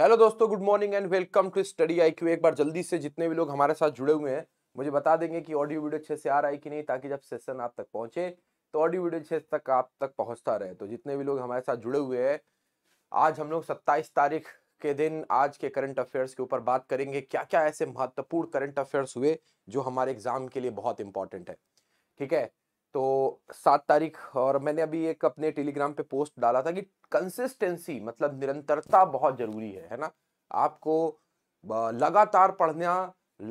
hello दोस्तों good morning and welcome to study आई एक बार जल्दी से जितने भी लोग हमारे साथ जुड़े हुए हैं मुझे बता देंगे कि ऑडियो वीडियो अच्छे से आ रहा है कि नहीं ताकि जब सेशन आप तक पहुंचे तो ऑडियो वीडियो अच्छे तक आप तक पहुंचता रहे तो जितने भी लोग हमारे साथ जुड़े हुए हैं आज हम लोग सत्ताईस तारीख के दिन आज के करंट अफेयर्स के ऊपर बात करेंगे क्या क्या ऐसे महत्वपूर्ण करंट अफेयर्स हुए जो हमारे एग्जाम के लिए बहुत इंपॉर्टेंट है ठीक है तो सात तारीख और मैंने अभी एक अपने टेलीग्राम पे पोस्ट डाला था कि कंसिस्टेंसी मतलब निरंतरता बहुत ज़रूरी है है ना आपको लगातार पढ़ना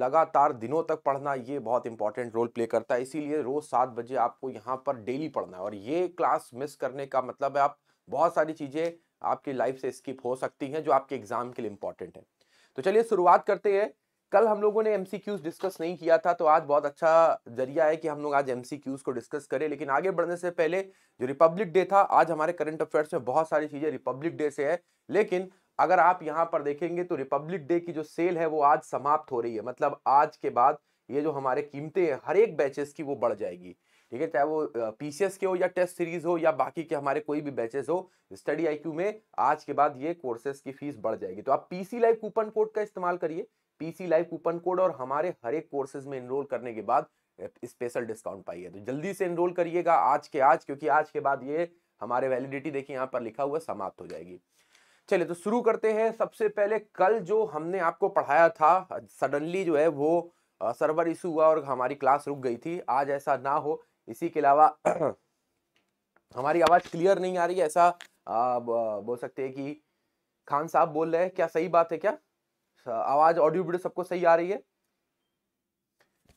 लगातार दिनों तक पढ़ना ये बहुत इंपॉर्टेंट रोल प्ले करता है इसीलिए रोज़ सात बजे आपको यहाँ पर डेली पढ़ना है और ये क्लास मिस करने का मतलब है आप बहुत सारी चीज़ें आपकी लाइफ से स्किप हो सकती हैं जो आपके एग्ज़ाम के लिए इंपॉर्टेंट है तो चलिए शुरुआत करते हैं कल हम लोगों ने एम डिस्कस नहीं किया था तो आज बहुत अच्छा जरिया है कि हम लोग आज एम को डिस्कस करें लेकिन आगे बढ़ने से पहले जो रिपब्लिक डे था आज हमारे करंट अफेयर्स में बहुत सारी चीज़ें रिपब्लिक डे से है लेकिन अगर आप यहाँ पर देखेंगे तो रिपब्लिक डे की जो सेल है वो आज समाप्त हो रही है मतलब आज के बाद ये जो हमारे कीमतें हैं हर एक बैचेस की वो बढ़ जाएगी ठीक है चाहे वो पीसीएस के हो या टेस्ट सीरीज हो या बाकी के हमारे कोई भी बैचेस हो स्टडी आईक्यू में आज के बाद ये कोर्सेज की फीस बढ़ जाएगी तो आप पीसी लाइव कूपन कोड का इस्तेमाल करिए पीसी लाइव कूपन कोड और हमारे हर एक कोर्सेज में इनरोल करने के बाद स्पेशल डिस्काउंट पाइए तो जल्दी से इनरोल करिएगा आज के आज क्योंकि आज के बाद ये हमारे वैलिडिटी देखिए यहाँ पर लिखा हुआ समाप्त हो जाएगी चलिए तो शुरू करते हैं सबसे पहले कल जो हमने आपको पढ़ाया था सडनली जो है वो सर्वर इशू हुआ और हमारी क्लास रुक गई थी आज ऐसा ना हो इसी के अलावा हमारी आवाज़ क्लियर नहीं आ रही ऐसा बोल सकते हैं कि खान साहब बोल रहे हैं क्या सही बात है क्या अच्छा, आवाज़ ऑडियो वीडियो सबको सही आ रही है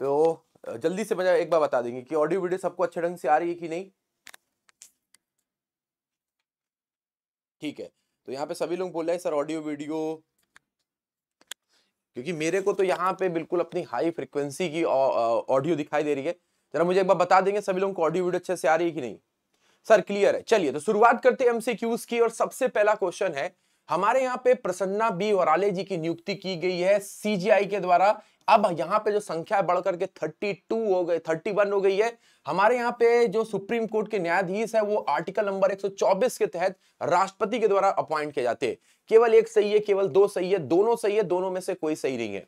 तो जल्दी से मैं एक बार बता देंगे कि ऑडियो वीडियो सबको अच्छे ढंग से आ रही है कि नहीं ठीक है तो यहाँ पे सभी लोग बोल रहे हैं सर ऑडियो वीडियो क्योंकि मेरे को तो यहाँ पे बिल्कुल अपनी हाई फ्रिक्वेंसी की ऑडियो दिखाई दे रही है जरा मुझे एक बार बता देंगे सभी लोगों को ऑडियो वीडियो अच्छे से आ रही है कि नहीं सर क्लियर है चलिए तो शुरुआत करते हैं एमसीक्यूज की और सबसे पहला क्वेश्चन है हमारे यहाँ पे प्रसन्ना बी वराले जी की नियुक्ति की गई है सीजीआई के द्वारा अब यहाँ पे जो संख्या बढ़कर के 32 हो गए 31 हो गई है हमारे यहाँ पे जो सुप्रीम कोर्ट के न्यायाधीश है वो आर्टिकल नंबर 124 के तहत राष्ट्रपति के द्वारा अपॉइंट किए जाते हैं केवल एक सही है केवल दो सही है दोनों सही है दोनों में से कोई सही नहीं है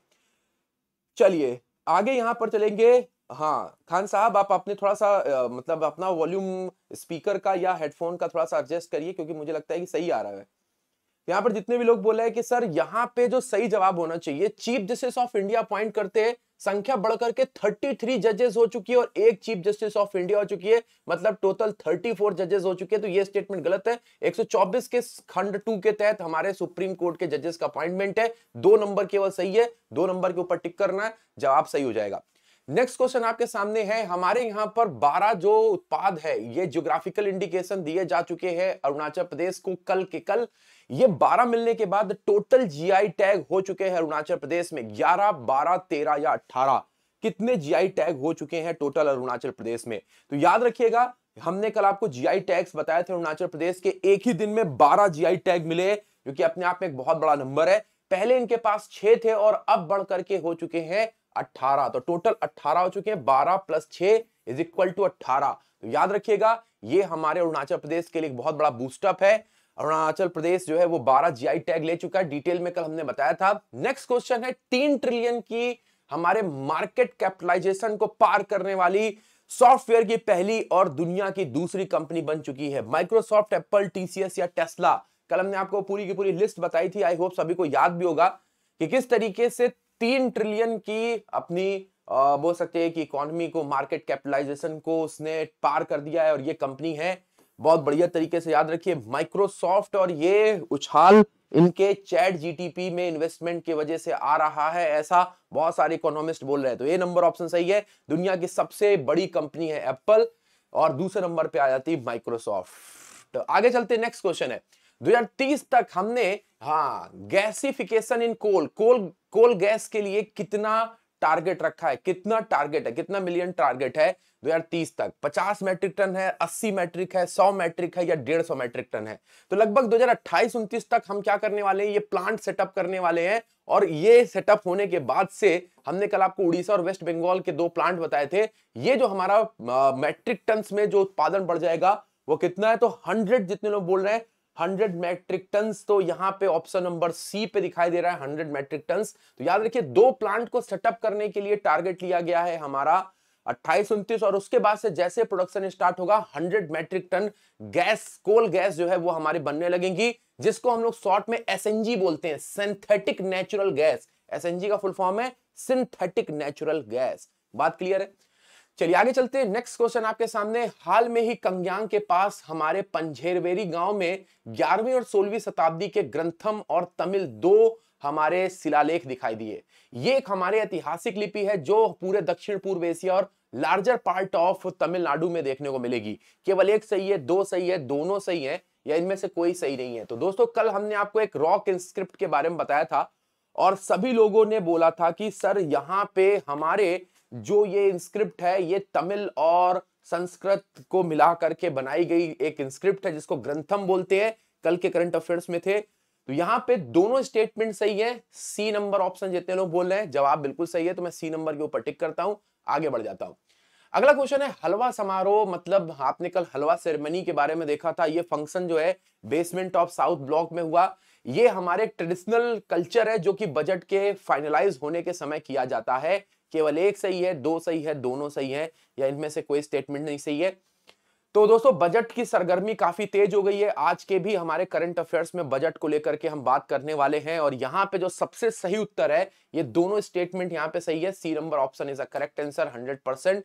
चलिए आगे यहाँ पर चलेंगे हाँ खान साहब आप अपने थोड़ा सा मतलब अपना वॉल्यूम स्पीकर का या हेडफोन का थोड़ा सा एडजस्ट करिए क्योंकि मुझे लगता है कि सही आ रहा है यहाँ पर जितने भी लोग बोले हैं कि सर यहाँ पे जो सही जवाब होना चाहिए chief justice of India appoint करते हैं संख्या बढ़कर के 33 जजेस हो चुकी है और एक चीफ जस्टिस ऑफ इंडिया हो चुकी है मतलब टोटल 34 जजेस हो चुके हैं तो ये स्टेटमेंट गलत है 124 के खंड टू के तहत हमारे सुप्रीम कोर्ट के जजेस का अपॉइंटमेंट है दो नंबर केवल सही है दो नंबर के ऊपर टिक करना है जवाब सही हो जाएगा नेक्स्ट क्वेश्चन आपके सामने है हमारे यहाँ पर 12 जो उत्पाद है ये ज्योग्राफिकल इंडिकेशन दिए जा चुके हैं अरुणाचल प्रदेश को कल के कल ये 12 मिलने के बाद टोटल जीआई टैग हो चुके हैं अरुणाचल प्रदेश में 11, 12, 13 या 18 कितने जीआई टैग हो चुके हैं टोटल अरुणाचल प्रदेश में तो याद रखिएगा हमने कल आपको जीआई टैग्स बताए थे अरुणाचल प्रदेश के एक ही दिन में बारह जीआई टैग मिले जो कि अपने आप में एक बहुत बड़ा नंबर है पहले इनके पास छह थे और अब बढ़ करके हो चुके हैं अट्ठारह तो टोटल अट्ठारह हो चुके हैं बारह प्लस छह इज इक्वल टू अट्ठारह तो याद रखिएगा ये हमारे अरुणाचल प्रदेश के लिए बहुत बड़ा बूस्टअप है अरुणाचल प्रदेश जो है वो 12 जीआई टैग ले चुका है डिटेल में कल हमने बताया था नेक्स्ट क्वेश्चन है तीन ट्रिलियन की हमारे मार्केट कैपिटलाइजेशन को पार करने वाली सॉफ्टवेयर की पहली और दुनिया की दूसरी कंपनी बन चुकी है माइक्रोसॉफ्ट एप्पल टीसीएस या टेस्ला कल हमने आपको पूरी की पूरी लिस्ट बताई थी आई होप सभी को याद भी होगा कि किस तरीके से तीन ट्रिलियन की अपनी बोल सकते हैं कि इकोनॉमी को मार्केट कैपिटलाइजेशन को उसने पार कर दिया है और ये कंपनी है बहुत बढ़िया तरीके से याद रखिए माइक्रोसॉफ्ट और ये उछाल इनके चैट जीटीपी में इन्वेस्टमेंट की वजह से आ रहा है ऐसा बहुत सारे इकोनॉमिस्ट बोल रहे हैं तो ये नंबर ऑप्शन सही है दुनिया की सबसे बड़ी कंपनी है एप्पल और दूसरे नंबर पे आ जाती है माइक्रोसॉफ्ट आगे चलते नेक्स्ट क्वेश्चन है 2030 तक हमने हाँ गैसिफिकेशन इन कोल कोल कोल गैस के लिए कितना टारगेट रखा है कितना टारगेट है कितना मिलियन टारगेट है 2030 तक 50 मैट्रिक टन है 80 मैट्रिक है 100 मैट्रिक है या 150 मैट्रिक टन है तो लगभग 2028 29 तक हम क्या करने वाले हैं ये प्लांट सेटअप करने वाले हैं और ये सेटअप होने के बाद से हमने कल आपको उड़ीसा और वेस्ट बंगाल के दो प्लांट बताए थे ये जो हमारा मैट्रिक टन में जो उत्पादन बढ़ जाएगा वो कितना है तो हंड्रेड जितने लोग बोल रहे हैं हंड्रेड मैट्रिक टन तो यहाँ पे ऑप्शन नंबर सी पे दिखाई दे रहा है हंड्रेड मैट्रिक टन तो याद रखिए दो प्लांट को सेटअप करने के लिए टारगेट लिया गया है हमारा अट्ठाईस उन्तीस और उसके बाद से जैसे प्रोडक्शन स्टार्ट होगा hundred metric ton gas coal gas जो है वो हमारे बनने लगेंगी जिसको हम लोग शॉर्ट में एस बोलते हैं सिंथेटिक नेचुरल गैस एस का फुल फॉर्म है सिंथेटिक नेचुरल गैस बात क्लियर है चलिए आगे चलते हैं नेक्स्ट क्वेश्चन आपके सामने हाल में ही कंग्यांग के पास हमारे पंझेरवेरी गांव में ग्यारहवीं और सोलहवीं शताब्दी के ग्रंथम और तमिल दो हमारे शिलालेख दिखाई दिए ये एक हमारे ऐतिहासिक लिपि है जो पूरे दक्षिण पूर्व एशिया और लार्जर पार्ट ऑफ तमिलनाडु में देखने को मिलेगी केवल एक सही है दो सही है दोनों सही है या इनमें से कोई सही नहीं है तो दोस्तों कल हमने आपको एक रॉक इंस्क्रिप्ट के बारे में बताया था और सभी लोगों ने बोला था कि सर यहाँ पे हमारे जो ये इंस्क्रिप्ट है ये तमिल और संस्कृत को मिला करके बनाई गई एक इंस्क्रिप्ट है जिसको ग्रंथम बोलते हैं कल के करंट अफेयर्स में थे तो यहां पे दोनों स्टेटमेंट सही है सी नंबर ऑप्शन जितने लोग बोल रहे हैं जवाब बिल्कुल सही है तो मैं सी नंबर के ऊपर टिक करता हूं आगे बढ़ जाता हूं अगला क्वेश्चन है हलवा समारोह मतलब आपने कल हलवा सेरेमनी के बारे में देखा था ये फंक्शन जो है बेसमेंट ऑफ साउथ ब्लॉक में हुआ ये हमारे ट्रेडिशनल कल्चर है जो कि बजट के फाइनलाइज होने के समय किया जाता है केवल एक सही है दो सही है दोनों सही है या इनमें से कोई स्टेटमेंट नहीं सही है तो दोस्तों बजट की सरगर्मी काफी तेज हो गई है आज के भी हमारे करंट अफेयर्स में बजट को लेकर के हम बात करने वाले हैं और यहाँ पे जो सबसे सही उत्तर है ये दोनों स्टेटमेंट यहाँ पे सही है C number option is a correct answer hundred percent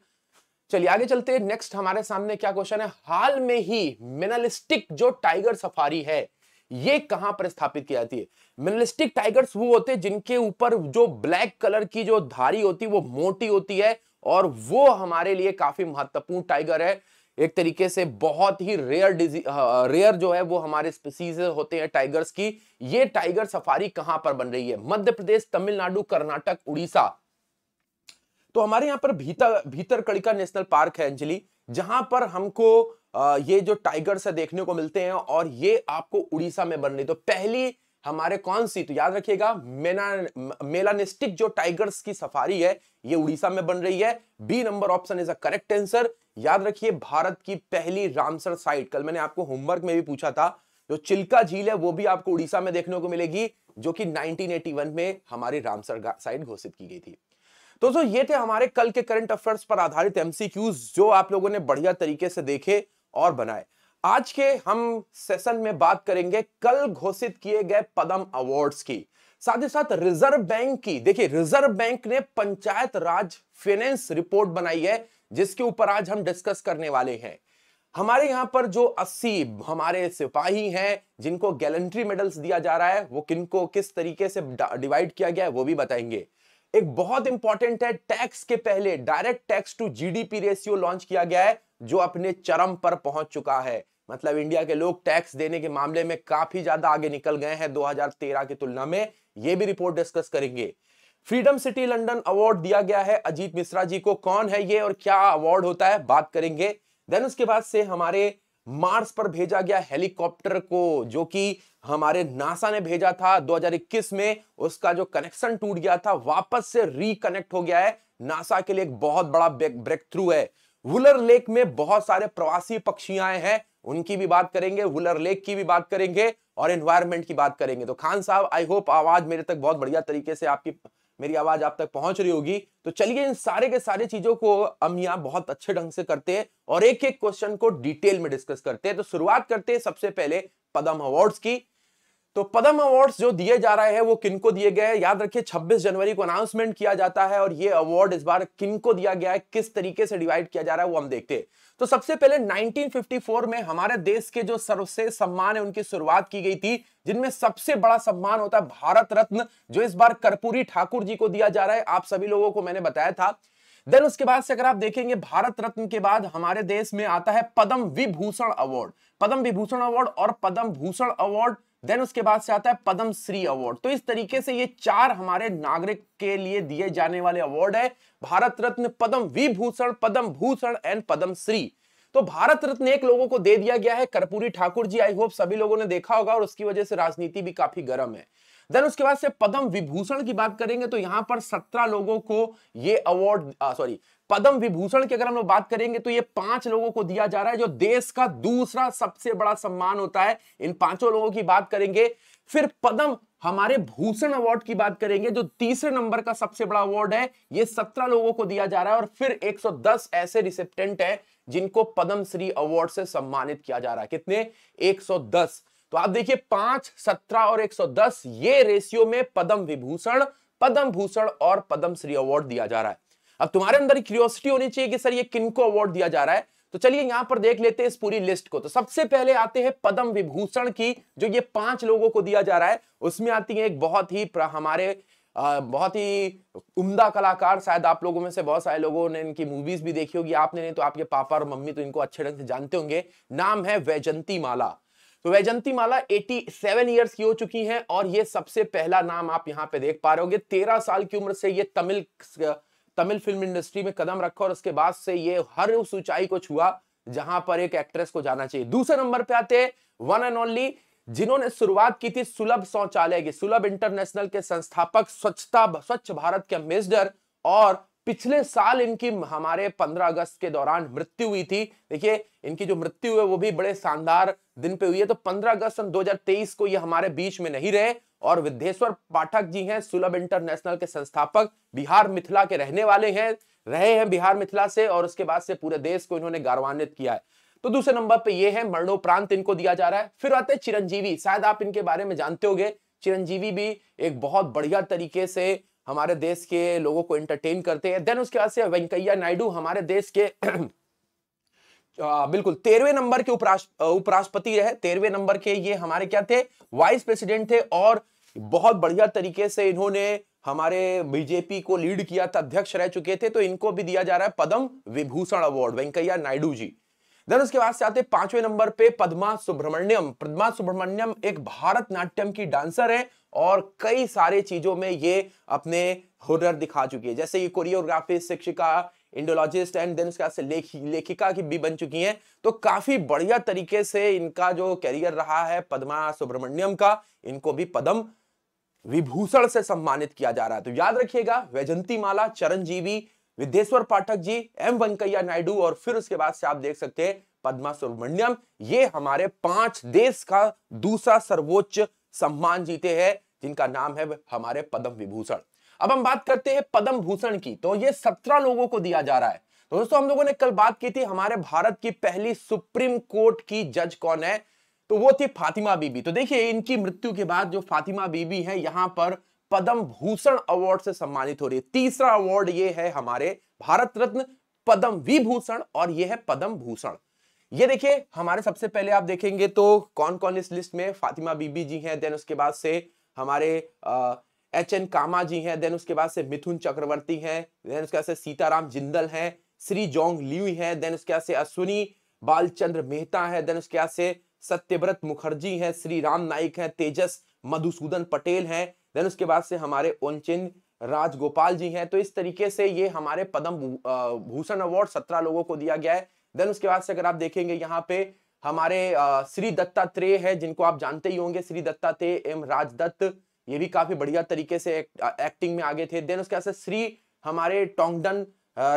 चलिए आगे चलते हैं नेक्स्ट हमारे सामने क्या क्वेश्चन है हाल में ही मिनलिस्टिक जो टाइगर सफारी है ये कहां पर स्थापित की जाती है मिनलिस्टिक टाइगर्स वो होते हैं जिनके ऊपर जो ब्लैक कलर की जो धारी होती है वो मोटी होती है और वो हमारे लिए काफी महत्वपूर्ण टाइगर है एक तरीके से बहुत ही रेयर डिजी रेयर जो है वो हमारे स्पीसीज होते हैं टाइगर्स की ये टाइगर सफारी कहां पर बन रही है मध्य प्रदेश तमिलनाडु कर्नाटक उड़ीसा तो हमारे यहाँ पर भीतर कड़िका नेशनल पार्क है अंजलि जहां पर हमको ये जो टाइगर्स है देखने को मिलते हैं और ये आपको उड़ीसा में बन रही तो पहली हमारे कौन सी तो याद रखिएगा मेना मेलानिस्टिक जो टाइगर्स की सफारी है ये उड़ीसा में बन रही है B number option is a correct answer याद रखिए भारत की पहली रामसर साइट कल मैंने आपको होमवर्क में भी पूछा था जो चिल्का झील है वो भी आपको उड़ीसा में देखने को मिलेगी जो कि 1981 में हमारी रामसर साइट घोषित की गई थी तो दोस्तों ये थे हमारे कल के करंट अफेयर्स पर आधारित एमसीक्यूज जो आप लोगों ने बढ़िया तरीके से देखे और बनाए आज के हम सेशन में बात करेंगे कल घोषित किए गए पदम अवार्ड्स की साथ ही साथ रिजर्व बैंक की देखिए रिजर्व बैंक ने पंचायत राज फाइनेंस रिपोर्ट बनाई है जिसके ऊपर आज हम डिस्कस करने वाले हैं हमारे यहां पर जो 80 हमारे सिपाही हैं जिनको गैलेंट्री मेडल्स दिया जा रहा है वो किनको किस तरीके से डिवाइड किया गया है वो भी बताएंगे एक बहुत इंपॉर्टेंट है टैक्स के पहले direct tax to GDP ratio launch किया गया है जो अपने चरम पर पहुंच चुका है मतलब इंडिया के लोग टैक्स देने के मामले में काफी ज्यादा आगे निकल गए हैं 2013 की तुलना में यह भी रिपोर्ट डिस्कस करेंगे फ्रीडम सिटी लंडन अवार्ड दिया गया है अजीत मिश्रा जी को कौन है ये और क्या अवार्ड होता है बात करेंगे देन उसके बाद से हमारे मार्स पर भेजा गया हेलीकॉप्टर को जो कि हमारे नासा ने भेजा था 2021 में उसका जो कनेक्शन टूट गया था वापस से रिकनेक्ट हो गया है नासा के लिए एक बहुत बड़ा ब्रेक थ्रू है वुलर लेक में बहुत सारे प्रवासी पक्षी आए हैं उनकी भी बात करेंगे वुलर लेक की भी बात करेंगे और एनवायरमेंट की बात करेंगे तो खान साहब आई होप आवाज मेरे तक बहुत बढ़िया तरीके से आपकी मेरी आवाज आप तक पहुंच रही होगी तो चलिए इन सारे के सारे चीजों को हम यहाँ बहुत अच्छे ढंग से करते हैं और एक एक क्वेश्चन को डिटेल में डिस्कस करते हैं तो शुरुआत करते हैं सबसे पहले पदम अवार्ड्स की तो पदम अवार्ड्स जो दिए जा रहे हैं वो किनको दिए गए हैं याद रखिए 26 जनवरी को अनाउंसमेंट किया जाता है और ये अवार्ड इस बार किनको दिया गया है किस तरीके से डिवाइड किया जा रहा है वो हम देखते हैं तो सबसे पहले 1954 में हमारे देश के जो सर्वश्रेष्ठ सम्मान है उनकी शुरुआत की गई थी जिनमें सबसे बड़ा सम्मान होता है भारत रत्न जो इस बार कर्पूरी ठाकुर जी को दिया जा रहा है आप सभी लोगों को मैंने बताया था देन उसके बाद से अगर आप देखेंगे भारत रत्न के बाद हमारे देश में आता है पद्म विभूषण अवार्ड पद्म विभूषण अवार्ड और पद्म भूषण अवार्ड देन उसके बाद से आता है पद्म श्री अवार्ड तो इस तरीके से ये चार हमारे नागरिक के लिए दिए जाने वाले अवार्ड है भारत रत्न पद्म विभूषण पद्म भूषण एंड पद्म श्री तो भारत रत्न एक लोगों को दे दिया गया है कर्पूरी ठाकुर जी आई होप सभी लोगों ने देखा होगा और उसकी वजह से राजनीति भी काफी गर्म है देन उसके बाद से पद्म विभूषण की बात करेंगे तो यहां पर सत्रह लोगों को ये अवार्ड सॉरी पद्म विभूषण की अगर हम लोग बात करेंगे तो ये पांच लोगों को दिया जा रहा है जो देश का दूसरा सबसे बड़ा सम्मान होता है इन पांचों लोगों की बात करेंगे फिर पद्म हमारे भूषण अवार्ड की बात करेंगे जो तीसरे नंबर का सबसे बड़ा अवार्ड है ये सत्रह लोगों को दिया जा रहा है और फिर 110 ऐसे रिसिप्टेंट है जिनको पद्म श्री अवार्ड से सम्मानित किया जा रहा है कितने 110 तो आप देखिए पांच सत्रह और 110 ये रेशियो में पद्म विभूषण पद्म भूषण और पद्म श्री अवार्ड दिया जा रहा है अब तुम्हारे अंदर क्यूरियोसिटी होनी चाहिए कि सर ये किनको अवार्ड दिया जा रहा है तो चलिए यहां पर देख लेते हैं इस पूरी लिस्ट को तो सबसे पहले आते हैं पद्म विभूषण की जो ये पांच लोगों को दिया जा रहा है उसमें आती है एक बहुत ही हमारे आ, बहुत ही उम्दा कलाकार शायद आप लोगों में से बहुत सारे लोगों ने इनकी मूवीज भी देखी होगी आपने नहीं तो आपके पापा और मम्मी तो इनको अच्छे ढंग से जानते होंगे नाम है वैजंती माला तो वैजंती माला 87 इयर्स की हो चुकी हैं और ये सबसे पहला नाम आप यहाँ पे देख पा रहे हो तेरह साल की उम्र से ये तमिल तमिल फिल्म इंडस्ट्री में कदम रखा और उसके बाद से ये हर उस ऊंचाई को छुआ जहां पर एक एक्ट्रेस को जाना चाहिए दूसरे नंबर पे आते हैं वन एंड ओनली जिन्होंने शुरुआत की थी सुलभ शौचालय की सुलभ इंटरनेशनल के संस्थापक स्वच्छता स्वच्छ भारत के अम्बेसडर और पिछले साल इनकी हमारे 15 अगस्त के दौरान मृत्यु हुई थी देखिए इनकी जो मृत्यु है वो भी बड़े शानदार दिन पे हुई है तो 15 अगस्त सन 2023 को ये हमारे बीच में नहीं रहे और विद्येश्वर पाठक जी हैं सुलभ इंटरनेशनल के संस्थापक बिहार मिथिला के रहने वाले हैं रहे हैं बिहार मिथिला से और उसके बाद से पूरे देश को इन्होंने गौरवान्वित किया है तो दूसरे नंबर पर यह है मरणोपरांत इनको दिया जा रहा है फिर आते हैं चिरंजीवी शायद आप इनके बारे में जानते हो चिरंजीवी भी एक बहुत बढ़िया तरीके से हमारे देश के लोगों को एंटरटेन करते हैं देन उसके बाद से वेंकैया नायडू हमारे देश के आ, बिल्कुल तेरहवे नंबर के उपराष्ट्र उपराष्ट्रपति रहे तेरहवे नंबर के ये हमारे क्या थे वाइस प्रेसिडेंट थे और बहुत बढ़िया तरीके से इन्होंने हमारे बीजेपी को लीड किया था अध्यक्ष रह चुके थे तो इनको भी दिया जा रहा है पद्म विभूषण अवार्ड वेंकैया नायडू जी देन उसके बाद से आते पांचवें नंबर पे पद्मा सुब्रमण्यम पद्मा सुब्रमण्यम एक भारत नाट्यम की डांसर है और कई सारे चीज़ों में ये अपने हुनर दिखा चुकी है जैसे ये कोरियोग्राफी शिक्षिका इंडोलॉजिस्ट एंड देन उसके लेख, लेखिका की भी बन चुकी हैं तो काफ़ी बढ़िया तरीके से इनका जो करियर रहा है पद्मा सुब्रमण्यम का इनको भी पद्म विभूषण से सम्मानित किया जा रहा है तो याद रखिएगा वैजंती माला चरणजीवी विद्येश्वर पाठक जी एम वेंकैया नायडू और फिर उसके बाद से आप देख सकते हैं पद्मा सुब्रमण्यम ये हमारे पांच देश का दूसरा सर्वोच्च सम्मान जीते हैं जिनका नाम है हमारे पद्म विभूषण अब हम बात करते हैं पद्म भूषण की तो ये सत्रह लोगों को दिया जा रहा है तो दोस्तों हम लोगों ने कल बात की थी हमारे भारत की पहली सुप्रीम कोर्ट की जज कौन है तो वो थी फातिमा बीबी तो देखिए इनकी मृत्यु के बाद जो फातिमा बीबी है यहां पर पद्म भूषण अवार्ड से सम्मानित हो रही है तीसरा अवार्ड ये है हमारे भारत रत्न पद्म विभूषण और ये है पद्म भूषण ये देखिए हमारे सबसे पहले आप देखेंगे तो कौन कौन इस लिस्ट में फातिमा बीबी जी हैं देन उसके बाद से हमारे एच एन कामा जी हैं देन उसके बाद से मिथुन चक्रवर्ती हैं देन उसके बाद से सीताराम जिंदल हैं श्री जोंग ल्यू हैं देन उसके बाद से अश्विनी बालचंद्र मेहता है देन उसके बाद से सत्यव्रत मुखर्जी हैं श्री राम नाइक हैं तेजस मधुसूदन पटेल हैं देन उसके बाद से हमारे ओनचिन राजगोपाल जी हैं तो इस तरीके से ये हमारे पद्म भूषण अवार्ड सत्रह लोगों को दिया गया है देन उसके बाद से अगर आप देखेंगे यहाँ पे हमारे श्री दत्तात्रेय है जिनको आप जानते ही होंगे श्री दत्तात्रेय एम राजदत्त ये भी काफी बढ़िया तरीके से एक, एक्टिंग में आगे थे देन उसके साथ श्री हमारे टोंगडन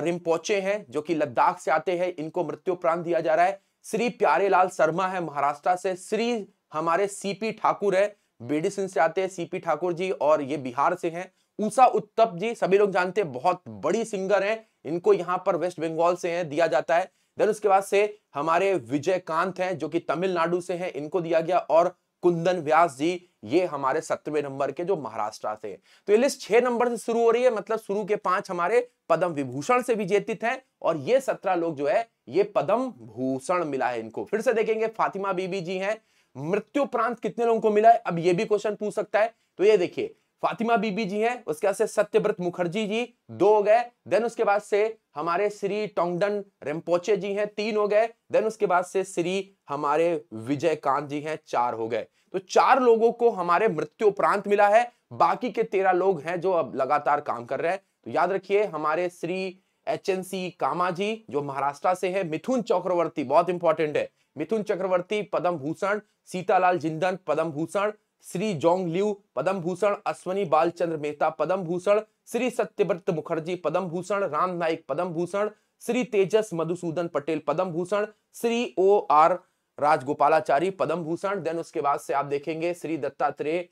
रिम्पोचे हैं जो कि लद्दाख से आते हैं इनको मृत्युपरांत दिया जा रहा है श्री प्यारेलाल शर्मा है महाराष्ट्र से श्री हमारे सीपी ठाकुर है बेडिसिन से आते हैं सीपी ठाकुर जी और ये बिहार से हैं उषा उत्तप जी सभी लोग जानते हैं बहुत बड़ी सिंगर हैं इनको यहाँ पर वेस्ट बंगाल से हैं दिया जाता है देन उसके बाद से हमारे विजय कांत हैं जो कि तमिलनाडु से हैं इनको दिया गया और कुंदन व्यास जी ये हमारे सत्रवे नंबर के जो महाराष्ट्र से तो ये लिस्ट छह नंबर से शुरू हो रही है मतलब शुरू के पांच हमारे पद्म विभूषण से भी विजेतित हैं और ये सत्रह लोग जो है ये पद्म भूषण मिला है इनको फिर से देखेंगे फातिमा बीबी जी हैं प्रांत कितने लोगों को मिला है अब ये भी क्वेश्चन पूछ सकता है तो ये देखिए फातिमा बीबी जी हैं उसके बाद से सत्यव्रत मुखर्जी जी दो हो गए देन उसके बाद से हमारे श्री टोंगडन रेम्पोचे जी हैं तीन हो गए देन उसके बाद से श्री हमारे विजय कांत जी हैं चार हो गए तो चार लोगों को हमारे मृत्यु उपरांत मिला है बाकी के तेरह लोग हैं जो अब लगातार काम कर रहे हैं तो याद रखिए हमारे Shri H N C Kama ji जो महाराष्ट्र से है मिथुन चक्रवर्ती बहुत इंपॉर्टेंट है Mithun Chakraborty Padma Bhushan Sitalal Jindan Padma Bhushan Shri Jong Liu Padma Bhushan Ashwini Balachandra Mehta Padma Bhushan Shri Satyabrata Mukherjee Padma Bhushan Ram Naik Padma Bhushan Shri Tejas Madhusudan Patel Padma Bhushan Shri O R Rajagopalachari Padma Bhushan then उसके बाद से आप देखेंगे श्री दत्तात्रेय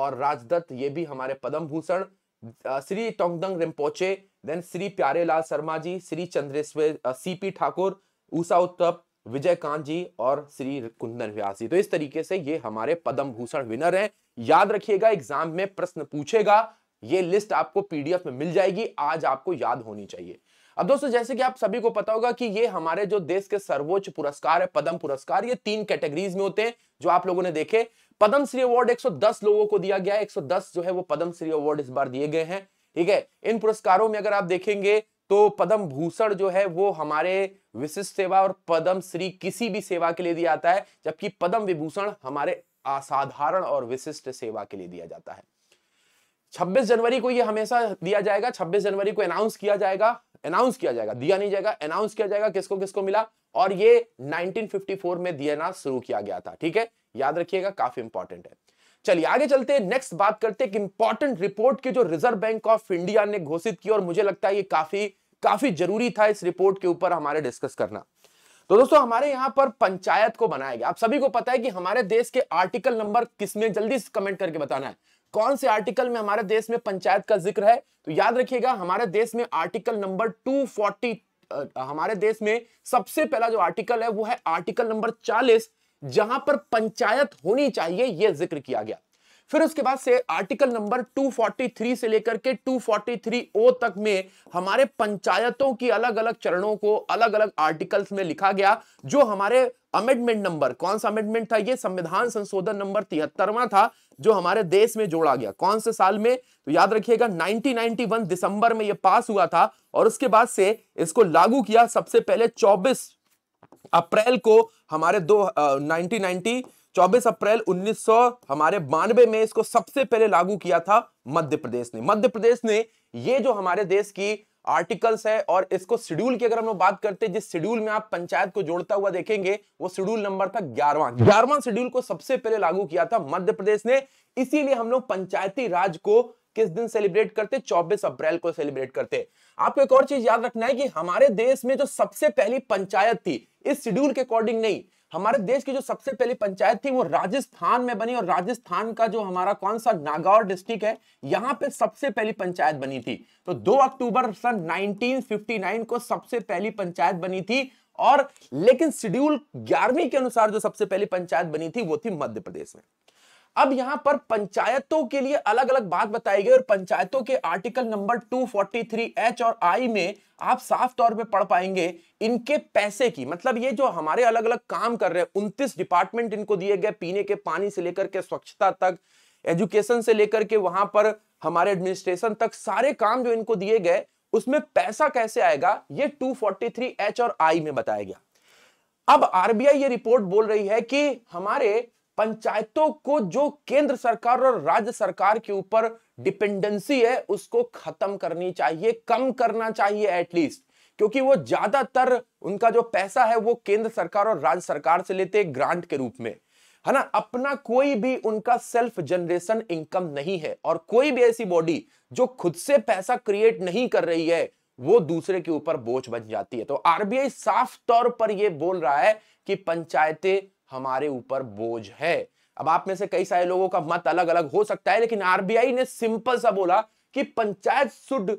और राजदत्त ये भी हमारे पद्म भूषण श्री टोंगदंग रिम्पोचे देन श्री प्यारे लाल शर्मा जी श्री चंद्रेश्वर सीपी ठाकुर उषा उत्तप विजय कांत जी और श्री कुंदन व्यास जी तो इस तरीके से ये हमारे पद्म भूषण विनर हैं याद रखिएगा एग्जाम में प्रश्न पूछेगा ये लिस्ट आपको पीडीएफ में मिल जाएगी आज आपको याद होनी चाहिए अब दोस्तों जैसे कि आप सभी को पता होगा कि ये हमारे जो देश के सर्वोच्च पुरस्कार है पद्म पुरस्कार ये तीन कैटेगरीज में होते हैं जो आप लोगों ने देखे पद्म श्री अवार्ड 110 लोगों को दिया गया है 110 जो है वो पद्म श्री अवार्ड इस बार दिए गए हैं ठीक है इन पुरस्कारों में अगर आप देखेंगे तो पदम भूषण जो है वो हमारे विशिष्ट सेवा और पदम श्री किसी भी सेवा के लिए दिया जाता है जबकि पदम विभूषण हमारे असाधारण और विशिष्ट सेवा के लिए दिया जाता है 26 जनवरी को ये हमेशा दिया जाएगा 26 जनवरी को अनाउंस किया जाएगा अनाउंस किया जाएगा दिया नहीं जाएगा अनाउंस किया जाएगा किसको किसको मिला और ये 1954 में दिया शुरू किया गया था ठीक है याद रखिएगा काफी इंपॉर्टेंट है चलिए आगे चलते हैं नेक्स्ट बात करते हैं इंपॉर्टेंट रिपोर्ट के जो रिजर्व बैंक ऑफ इंडिया ने घोषित की और मुझे लगता है ये काफी काफी जरूरी था इस रिपोर्ट के ऊपर हमारे डिस्कस करना तो दोस्तों हमारे यहां पर पंचायत को बनाया गया आप सभी को पता है कि हमारे देश के आर्टिकल नंबर किसमें जल्दी से कमेंट करके बताना है कौन से आर्टिकल में हमारे देश में पंचायत का जिक्र है तो याद रखिएगा हमारे देश में आर्टिकल नंबर 240 हमारे देश में सबसे पहला जो आर्टिकल है वो है आर्टिकल नंबर चालीस जहां पर पंचायत होनी चाहिए यह जिक्र किया गया फिर उसके बाद से आर्टिकल नंबर 243 से लेकर के 243 ओ तक में हमारे पंचायतों की अलग अलग चरणों को अलग अलग आर्टिकल्स में लिखा गया जो हमारे अमेंडमेंट नंबर कौन सा अमेंडमेंट था ये संविधान संशोधन नंबर तिहत्तरवा था जो हमारे देश में जोड़ा गया कौन से साल में तो याद रखिएगा 1991 दिसंबर में ये पास हुआ था और उसके बाद से इसको लागू किया सबसे पहले 24 अप्रैल को हमारे दो नाइनटीन नाइनटी चौबीस अप्रैल 1900 हमारे बानवे में इसको सबसे पहले लागू किया था मध्य प्रदेश ने मध्य प्रदेश ने ये जो हमारे देश की आर्टिकल्स है और इसको शेड्यूल की अगर हम बात करते हैं जिस शेड्यूल में आप पंचायत को जोड़ता हुआ देखेंगे वो शेड्यूल नंबर था ग्यारहवा ग्यारहवा शेड्यूल को सबसे पहले लागू किया था मध्य प्रदेश ने इसीलिए हम लोग पंचायती राज को किस दिन सेलिब्रेट करते 24 अप्रैल को सेलिब्रेट करते आपको एक और चीज याद रखना है कि हमारे देश में जो सबसे पहली पंचायत थी इस शेड्यूल के अकॉर्डिंग नहीं हमारे देश की जो सबसे पहली पंचायत थी वो राजस्थान में बनी और राजस्थान का जो हमारा कौन सा नागौर डिस्ट्रिक्ट है यहाँ पे सबसे पहली पंचायत बनी थी तो 2 अक्टूबर सन 1959 को सबसे पहली पंचायत बनी थी और लेकिन शेड्यूल ग्यारहवीं के अनुसार जो सबसे पहली पंचायत बनी थी वो थी मध्य प्रदेश में अब यहां पर पंचायतों के लिए अलग अलग बात बताई गई और पंचायतों के आर्टिकल नंबर 243 एच और आई में आप साफ तौर पे पढ़ पाएंगे इनके पैसे की मतलब ये जो हमारे अलग अलग काम कर रहे हैं उनतीस डिपार्टमेंट इनको दिए गए पीने के पानी से लेकर के स्वच्छता तक एजुकेशन से लेकर के वहां पर हमारे एडमिनिस्ट्रेशन तक सारे काम जो इनको दिए गए उसमें पैसा कैसे आएगा ये टू एच और आई में बताया गया अब आरबीआई ये रिपोर्ट बोल रही है कि हमारे पंचायतों को जो केंद्र सरकार और राज्य सरकार के ऊपर डिपेंडेंसी है उसको खत्म करनी चाहिए कम करना चाहिए एटलीस्ट क्योंकि वो ज्यादातर उनका जो पैसा है वो केंद्र सरकार और राज्य सरकार से लेते ग्रांट के रूप में है ना अपना कोई भी उनका सेल्फ जनरेशन इनकम नहीं है और कोई भी ऐसी बॉडी जो खुद से पैसा क्रिएट नहीं कर रही है वो दूसरे के ऊपर बोझ बन जाती है तो आरबीआई साफ तौर पर यह बोल रहा है कि पंचायतें हमारे ऊपर बोझ है अब आप में से कई सारे लोगों का मत अलग अलग हो सकता है लेकिन आरबीआई ने सिंपल सा बोला कि पंचायत सुड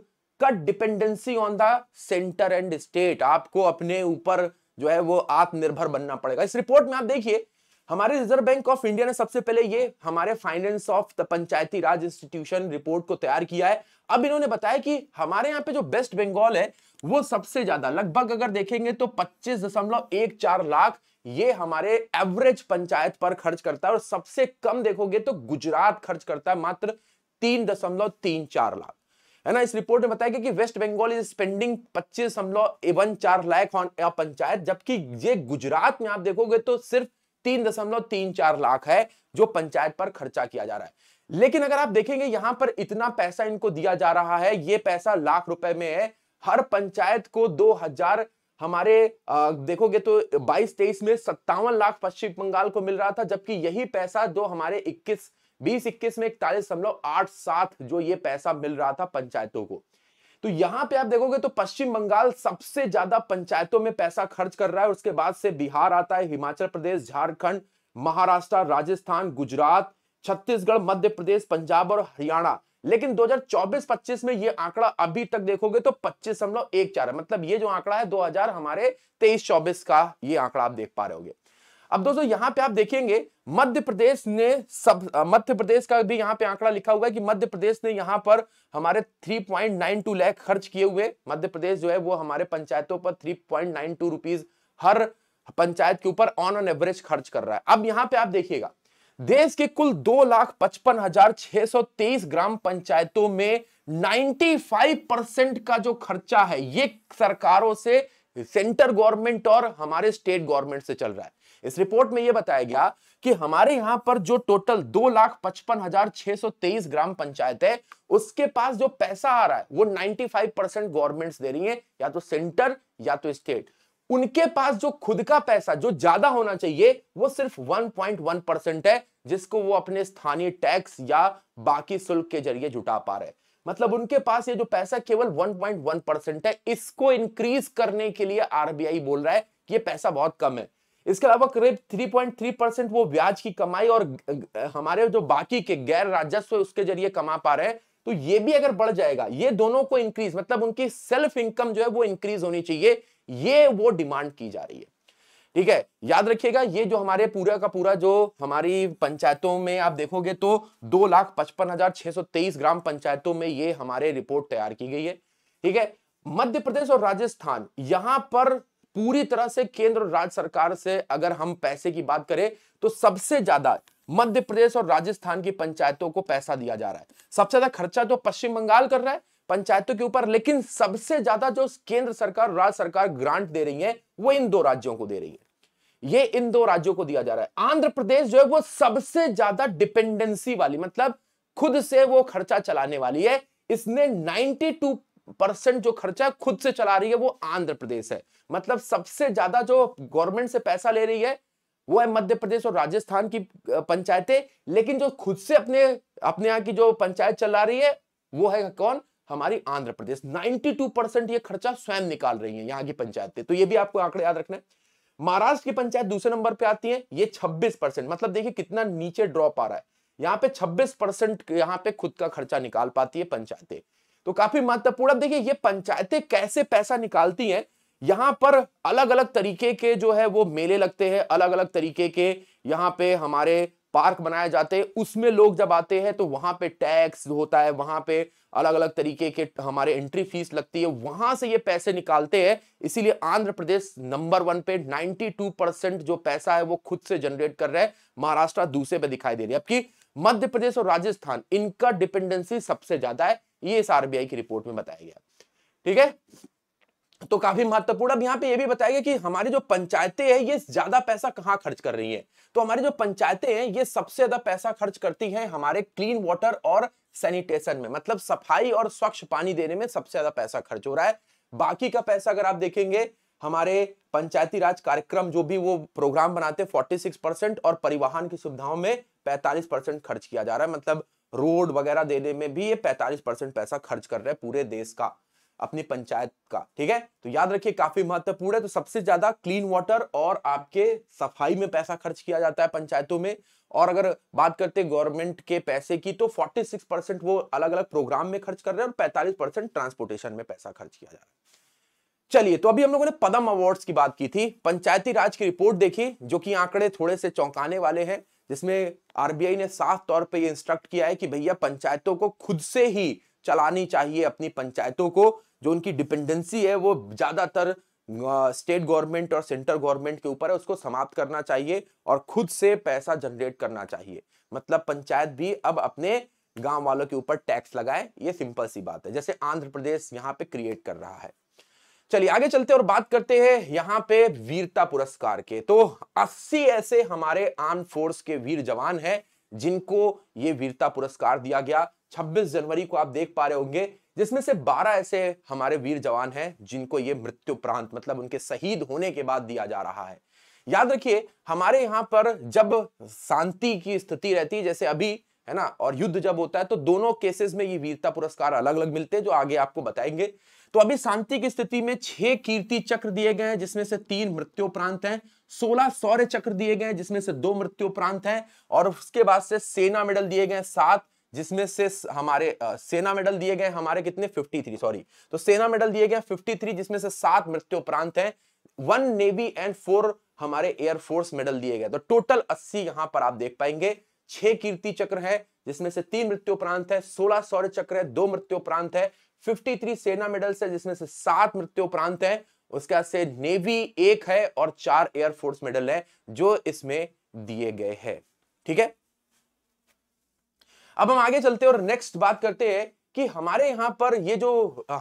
का dependency on the centre and state आपको अपने ऊपर जो है वो आत्मनिर्भर बनना पड़ेगा इस रिपोर्ट में आप देखिए हमारे रिजर्व बैंक ऑफ इंडिया ने सबसे पहले ये हमारे finance of the Panchayati Raj institution report को तैयार किया है अब इन्होंने बताया कि हमारे यहाँ पे जो बेस्ट बंगाल है वो सबसे ज्यादा लगभग अगर देखेंगे तो 25.14 लाख ये हमारे एवरेज पंचायत पर खर्च करता है और सबसे कम देखोगे तो गुजरात खर्च करता है मात्र तीन दशमलव तीन चार लाख है ना इस रिपोर्ट में बताया गया कि वेस्ट बंगाल इज स्पेंडिंग पच्चीस दशमलव चार लाख ऑन पंचायत जबकि ये गुजरात में आप देखोगे तो सिर्फ तीन दशमलव तीन चार लाख है जो पंचायत पर खर्चा किया जा रहा है लेकिन अगर आप देखेंगे यहां पर इतना पैसा इनको दिया जा रहा है ये पैसा लाख रुपए में है हर पंचायत को दो हजार हमारे देखोगे तो 22 तेईस में सत्तावन लाख पश्चिम बंगाल को मिल रहा था जबकि यही पैसा जो हमारे 21 बीस इक्कीस में इकतालीस दशमलव आठ सात जो ये पैसा मिल रहा था पंचायतों को तो यहां पे आप देखोगे तो पश्चिम बंगाल सबसे ज्यादा पंचायतों में पैसा खर्च कर रहा है उसके बाद से बिहार आता है हिमाचल प्रदेश झारखंड महाराष्ट्र राजस्थान गुजरात छत्तीसगढ़ मध्य प्रदेश पंजाब और हरियाणा लेकिन 2024-25 में ये आंकड़ा अभी तक देखोगे तो पच्चीस दशमलव एक चार है मतलब ये जो आंकड़ा है 2000 हमारे 23-24 का ये आंकड़ा आप देख पा रहे हो अब दोस्तों यहां पे आप देखेंगे मध्य प्रदेश ने सब मध्य प्रदेश का भी यहां पे आंकड़ा लिखा हुआ है कि मध्य प्रदेश ने यहां पर हमारे 3.92 लाख खर्च किए हुए मध्य प्रदेश जो है वो हमारे पंचायतों पर 3.92 रुपीस हर पंचायत के ऊपर ऑन ऑन एवरेज खर्च कर रहा है अब यहां पे आप देखिएगा देश के कुल दो लाख पचपन हजार छह सौ तेईस ग्राम पंचायतों में 95 परसेंट का जो खर्चा है ये सरकारों से सेंटर गवर्नमेंट और हमारे स्टेट गवर्नमेंट से चल रहा है इस रिपोर्ट में यह बताया गया कि हमारे यहां पर जो टोटल दो लाख पचपन हजार छह सौ तेईस ग्राम पंचायत है उसके पास जो पैसा आ रहा है वो 95 परसेंट गवर्नमेंट दे रही है या तो सेंटर या तो स्टेट उनके पास जो खुद का पैसा जो ज्यादा होना चाहिए वो सिर्फ 1.1 परसेंट है जिसको वो अपने स्थानीय टैक्स या बाकी शुल्क के जरिए जुटा पा रहे मतलब उनके पास ये जो पैसा केवल 1.1 परसेंट है इसको इंक्रीज करने के लिए आरबीआई बोल रहा है कि ये पैसा बहुत कम है इसके अलावा करीब 3.3 परसेंट वो ब्याज की कमाई और हमारे जो बाकी के गैर राजस्व उसके जरिए कमा पा रहे हैं तो ये भी अगर बढ़ जाएगा ये दोनों को इंक्रीज मतलब उनकी सेल्फ इनकम जो है वो इंक्रीज होनी चाहिए ये वो डिमांड की जा रही है ठीक है याद रखिएगा ये जो हमारे पूरा का पूरा जो हमारी पंचायतों में आप देखोगे तो दो लाख पचपन हजार छह सौ तेईस ग्राम पंचायतों में ये हमारे रिपोर्ट तैयार की गई है ठीक है मध्य प्रदेश और राजस्थान यहां पर पूरी तरह से केंद्र और राज्य सरकार से अगर हम पैसे की बात करें तो सबसे ज्यादा मध्य प्रदेश और राजस्थान की पंचायतों को पैसा दिया जा रहा है सबसे ज्यादा खर्चा तो पश्चिम बंगाल कर रहा है पंचायतों के ऊपर लेकिन सबसे ज्यादा जो केंद्र सरकार राज्य सरकार ग्रांट दे रही है वो इन दो राज्यों को दे रही है ये इन दो राज्यों को दिया जा रहा है आंध्र प्रदेश जो है वो सबसे ज्यादा डिपेंडेंसी वाली मतलब खुद से वो खर्चा चलाने वाली है इसने 92 परसेंट जो खर्चा खुद से चला रही है वो आंध्र प्रदेश है मतलब सबसे ज्यादा जो गवर्नमेंट से पैसा ले रही है वो है मध्य प्रदेश और राजस्थान की पंचायतें लेकिन जो खुद से अपने अपने यहाँ की जो पंचायत चला रही है वो है कौन हमारी आंध्र प्रदेश 92 परसेंट ये खर्चा स्वयं निकाल रही है यहाँ की पंचायतें तो ये भी आपको आंकड़े याद रखना है महाराष्ट्र की पंचायत दूसरे नंबर पे आती है ये 26 परसेंट मतलब देखिए कितना नीचे ड्रॉप आ रहा है यहाँ पे 26 परसेंट यहाँ पे खुद का खर्चा निकाल पाती है पंचायतें तो काफी महत्वपूर्ण अब देखिए ये पंचायतें कैसे पैसा निकालती हैं यहाँ पर अलग अलग तरीके के जो है वो मेले लगते हैं अलग अलग तरीके के यहाँ पे हमारे पार्क बनाए जाते हैं उसमें लोग जब आते हैं तो वहां पे टैक्स होता है वहां पे अलग अलग तरीके के हमारे एंट्री फीस लगती है वहां से ये पैसे निकालते हैं इसीलिए आंध्र प्रदेश नंबर वन पे 92 परसेंट जो पैसा है वो खुद से जनरेट कर रहा है महाराष्ट्र दूसरे पे दिखाई दे रही है अबकि मध्य प्रदेश और राजस्थान इनका डिपेंडेंसी सबसे ज्यादा है ये इस आरबीआई की रिपोर्ट में बताया गया ठीक है तो काफी महत्वपूर्ण अब यहाँ पे ये भी बताया गया कि हमारी जो पंचायतें हैं ये ज्यादा पैसा कहाँ खर्च कर रही हैं तो हमारी जो पंचायतें हैं ये सबसे ज्यादा पैसा खर्च करती हैं हमारे क्लीन वाटर और सैनिटेशन में मतलब सफाई और स्वच्छ पानी देने में सबसे ज्यादा पैसा खर्च हो रहा है बाकी का पैसा अगर आप देखेंगे हमारे पंचायती राज कार्यक्रम जो भी वो प्रोग्राम बनाते हैं 46 परसेंट और परिवहन की सुविधाओं में पैंतालीस परसेंट खर्च किया जा रहा है मतलब रोड वगैरह देने में भी ये पैंतालीस परसेंट पैसा खर्च कर रहे हैं पूरे देश का अपनी पंचायत का ठीक है तो याद रखिए काफी महत्वपूर्ण है तो सबसे ज्यादा क्लीन वाटर और आपके सफाई में पैसा खर्च किया जाता है पंचायतों में और अगर बात करते गवर्नमेंट के पैसे की तो 46 परसेंट वो अलग अलग प्रोग्राम में खर्च कर रहे हैं और 45 परसेंट ट्रांसपोर्टेशन में पैसा खर्च किया जा रहा है चलिए तो अभी हम लोगों ने पदम अवार्ड्स की बात की थी पंचायती राज की रिपोर्ट देखी जो कि आंकड़े थोड़े से चौंकाने वाले हैं जिसमें आरबीआई ने साफ तौर पर यह इंस्ट्रक्ट किया है कि भैया पंचायतों को खुद से ही चलानी चाहिए अपनी पंचायतों को जो उनकी डिपेंडेंसी है वो ज़्यादातर स्टेट गवर्नमेंट और सेंट्रल गवर्नमेंट के ऊपर है उसको समाप्त करना चाहिए और खुद से पैसा जनरेट करना चाहिए मतलब पंचायत भी अब अपने गांव वालों के ऊपर टैक्स लगाए ये सिंपल सी बात है जैसे आंध्र प्रदेश यहाँ पे क्रिएट कर रहा है चलिए आगे चलते और बात करते हैं यहाँ पे वीरता पुरस्कार के तो 80 ऐसे हमारे आर्म फोर्स के वीर जवान हैं जिनको ये वीरता पुरस्कार दिया गया 26 जनवरी को आप देख पा रहे होंगे जिसमें से 12 ऐसे हमारे वीर जवान हैं जिनको ये मृत्यु प्रांत मतलब उनके शहीद होने के बाद दिया जा रहा है याद रखिए हमारे यहाँ पर जब शांति की स्थिति रहती है जैसे अभी है ना और युद्ध जब होता है तो दोनों केसेस में ये वीरता पुरस्कार अलग अलग मिलते हैं जो आगे आपको बताएंगे तो अभी शांति की स्थिति में छह कीर्ति चक्र दिए गए हैं जिसमें से तीन मृत्यु प्रांत हैं सोलह सौर्य चक्र दिए गए हैं जिसमें से दो मृत्यु प्रांत हैं और उसके बाद से सेना मेडल दिए गए सात जिसमें से हमारे सेना मेडल दिए गए हमारे कितने 53 सॉरी तो सेना मेडल दिए गए 53 जिसमें से सात मृत्यु उपरांत हैं वन नेवी एंड फोर हमारे एयरफोर्स मेडल दिए गए तो टोटल 80 यहां पर आप देख पाएंगे छह कीर्ति चक्र है जिसमें से तीन मृत्यु उपरांत है सोलह सौर्य चक्र है दो मृत्यु उपरांत है फिफ्टी सेना मेडल्स है जिसमें से सात मृत्यु उपरांत है उसके बाद से नेवी एक है और चार एयरफोर्स मेडल है जो इसमें दिए गए हैं ठीक है अब हम आगे चलते हैं और नेक्स्ट बात करते हैं कि हमारे यहाँ पर ये जो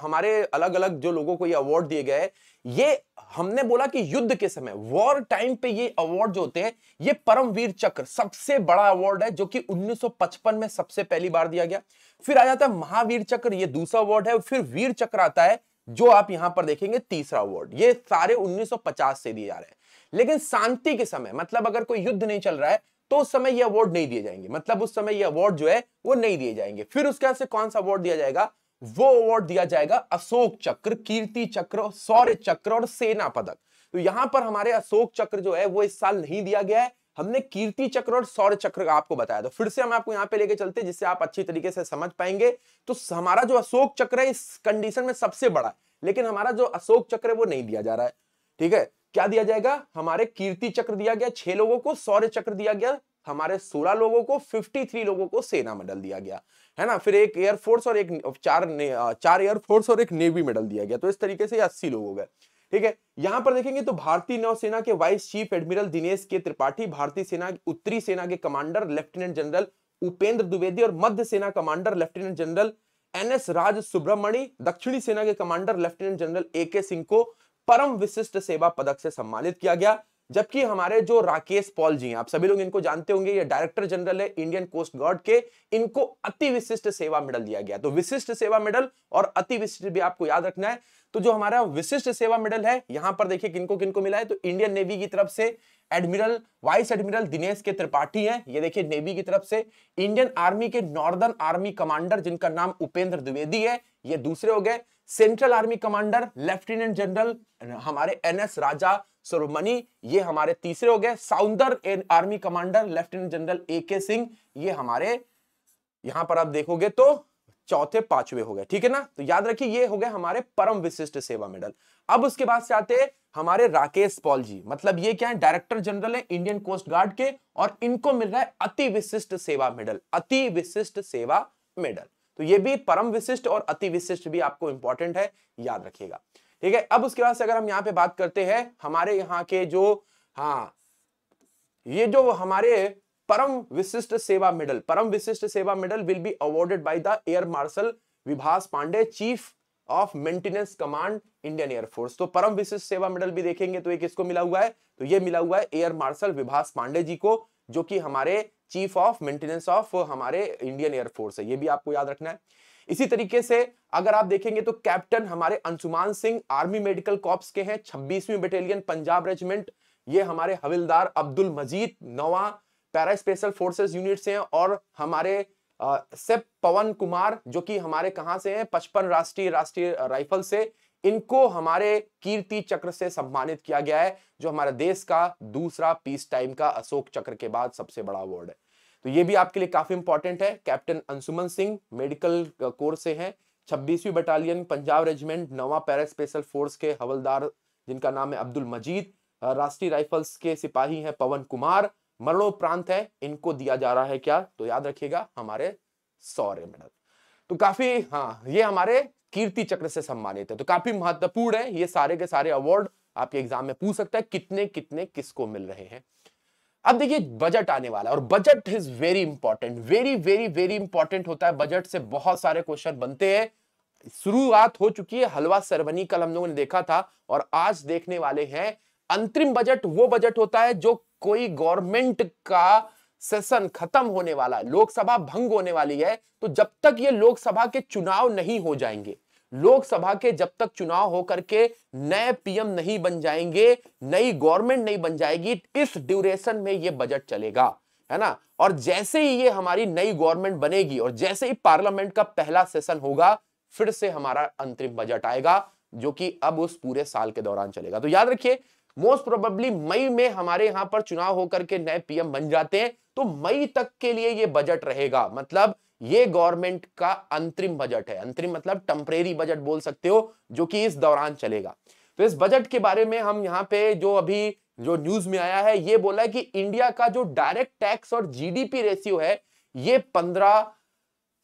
हमारे अलग अलग जो लोगों को ये अवार्ड दिए गए ये हमने बोला कि युद्ध के समय वॉर टाइम पे ये अवार्ड जो होते हैं ये परमवीर चक्र सबसे बड़ा अवार्ड है जो कि 1955 में सबसे पहली बार दिया गया फिर आ जाता है महावीर चक्र ये दूसरा अवार्ड है फिर वीर चक्र आता है जो आप यहां पर देखेंगे तीसरा अवार्ड ये सारे 1950 से दिए जा रहे हैं लेकिन शांति के समय मतलब अगर कोई युद्ध नहीं चल रहा है तो उस समय ये अवार्ड नहीं दिए जाएंगे मतलब उस समय ये अवार्ड जो है वो नहीं दिए जाएंगे फिर उसके बाद से कौन सा अवार्ड दिया जाएगा वो अवार्ड दिया जाएगा अशोक चक्र कीर्ति चक्र सौर्य चक्र और सेना पदक तो यहां पर हमारे अशोक चक्र जो है वो इस साल नहीं दिया गया है हमने कीर्ति चक्र और सौर्य चक्र का आपको बताया तो फिर से हम आपको यहां पे लेके चलते हैं जिससे आप अच्छी तरीके से समझ पाएंगे तो हमारा जो अशोक चक्र है इस कंडीशन में सबसे बड़ा है लेकिन हमारा जो अशोक चक्र है वो नहीं दिया जा रहा है ठीक है क्या दिया जाएगा हमारे कीर्ति चक्र दिया गया छह लोगों को सौर्य चक्र दिया गया हमारे सोलह लोगों को फिफ्टी थ्री लोगों को सेना मेडल दिया गया है ना फिर एक एयरफोर्स और एक चार ने, चार एयरफोर्स और एक नेवी मेडल दिया गया तो इस तरीके से अस्सी लोग हो गए ठीक है यहां पर देखेंगे तो भारतीय नौसेना के वाइस चीफ एडमिरल दिनेश के त्रिपाठी भारतीय सेना उत्तरी सेना के commander lieutenant general Upendra Dwivedi और मध्य सेना commander lieutenant general N S Raj Subramani दक्षिणी सेना के commander lieutenant general A K Singh को परम विशिष्ट सेवा पदक से सम्मानित किया गया जबकि हमारे जो राकेश पॉल जी हैं आप सभी लोग इनको जानते होंगे ये डायरेक्टर जनरल है इंडियन कोस्ट गार्ड के इनको अति विशिष्ट सेवा मेडल दिया गया तो विशिष्ट सेवा मेडल और अति विशिष्ट भी आपको याद रखना है तो जो हमारा विशिष्ट सेवा मेडल है यहां पर देखिए किनको किनको मिला है तो इंडियन नेवी की तरफ से एडमिरल वाइस एडमिरल दिनेश के त्रिपाठी हैं ये देखिए नेवी की तरफ से इंडियन आर्मी के नॉर्दर्न आर्मी कमांडर जिनका नाम उपेंद्र द्विवेदी है ये दूसरे हो गए central army commander lieutenant general हमारे एन एस राजा सुरमणि ये हमारे तीसरे हो गए southern army commander lieutenant general A K Singh ये हमारे यहां पर आप देखोगे तो चौथे पांचवे हो गए ठीक है ना तो याद रखिए ये हो गए हमारे परम विशिष्ट सेवा मेडल अब उसके बाद से आते हमारे राकेश पॉल जी मतलब ये क्या है डायरेक्टर जनरल है इंडियन कोस्ट गार्ड के और इनको मिल रहा है अति विशिष्ट सेवा मेडल अति विशिष्ट सेवा मेडल तो ये भी परम विशिष्ट और अति विशिष्ट भी आपको इंपॉर्टेंट है याद रखिएगा ठीक है अब उसके बाद से अगर हम यहाँ पे बात करते हैं हमारे यहाँ के जो हाँ ये जो हमारे परम Vishisht Seva medal Param Vishisht Seva medal will be awarded by the air marshal Vibhas Pande chief of maintenance command Indian air force तो परम विशिष्ट सेवा मेडल भी देखेंगे तो ये किसको मिला हुआ है तो ये मिला हुआ है एयर मार्शल विभास पांडे जी को जो कि हमारे चीफ ऑफ मेंटेनेंस ऑफ हमारे इंडियन एयरफोर्स है ये भी आपको याद रखना है इसी तरीके से अगर आप देखेंगे तो कैप्टन हमारे Anshuman Singh army medical corps के हैं छब्बीसवीं बटालियन पंजाब रेजिमेंट ये हमारे हविलदार अब्दुल मजीद नवा पैरा स्पेशल फोर्सेस यूनिट से हैं और हमारे सेप पवन कुमार जो कि हमारे कहां से हैं पचपन राष्ट्रीय राष्ट्रीय राइफल से इनको हमारे कीर्ति चक्र से सम्मानित किया गया है जो हमारे देश का दूसरा पीस टाइम का अशोक चक्र के बाद सबसे बड़ा अवार्ड है तो ये भी आपके लिए काफी इंपॉर्टेंट है captain Anshuman Singh medical corps से हैं छब्बीसवीं बटालियन पंजाब रेजिमेंट नवा पैरा स्पेशल फोर्स के हवलदार जिनका नाम है अब्दुल मजीद राष्ट्रीय राइफल्स के सिपाही हैं पवन कुमार प्रांत है इनको दिया जा रहा है क्या तो याद रखिएगा हमारे सौर्य मेडल तो काफी हाँ ये हमारे कीर्ति चक्र से सम्मानित है तो काफी महत्वपूर्ण है ये सारे के सारे अवार्ड आपके एग्जाम में पूछ सकता है कितने कितने किसको मिल रहे हैं अब देखिए बजट आने वाला और budget is very important very very very important होता है बजट से बहुत सारे क्वेश्चन बनते हैं शुरुआत हो चुकी है हलवा सरवनी कल हम लोगों ने देखा था और आज देखने वाले हैं अंतरिम बजट वो बजट होता है जो कोई गवर्नमेंट का सेशन खत्म होने वाला लोकसभा भंग होने वाली है तो जब तक ये लोकसभा के चुनाव नहीं हो जाएंगे लोकसभा के जब तक चुनाव होकर के नए पीएम नहीं बन जाएंगे नई गवर्नमेंट नहीं बन जाएगी इस ड्यूरेशन में ये बजट चलेगा है ना और जैसे ही ये हमारी नई गवर्नमेंट बनेगी और जैसे ही पार्लियामेंट का पहला सेशन होगा फिर से हमारा अंतरिम बजट आएगा जो कि अब उस पूरे साल के दौरान चलेगा तो याद रखिए मोस्ट प्रोबेबली मई में हमारे यहां पर चुनाव होकर के नए पीएम बन जाते हैं तो मई तक के लिए ये बजट रहेगा मतलब ये गवर्नमेंट का अंतरिम बजट है अंतरिम मतलब टेम्परेरी बजट बोल सकते हो जो कि इस दौरान चलेगा तो इस बजट के बारे में हम यहाँ पे जो अभी जो न्यूज में आया है ये बोला है कि इंडिया का जो डायरेक्ट टैक्स और जीडीपी रेशियो है ये पंद्रह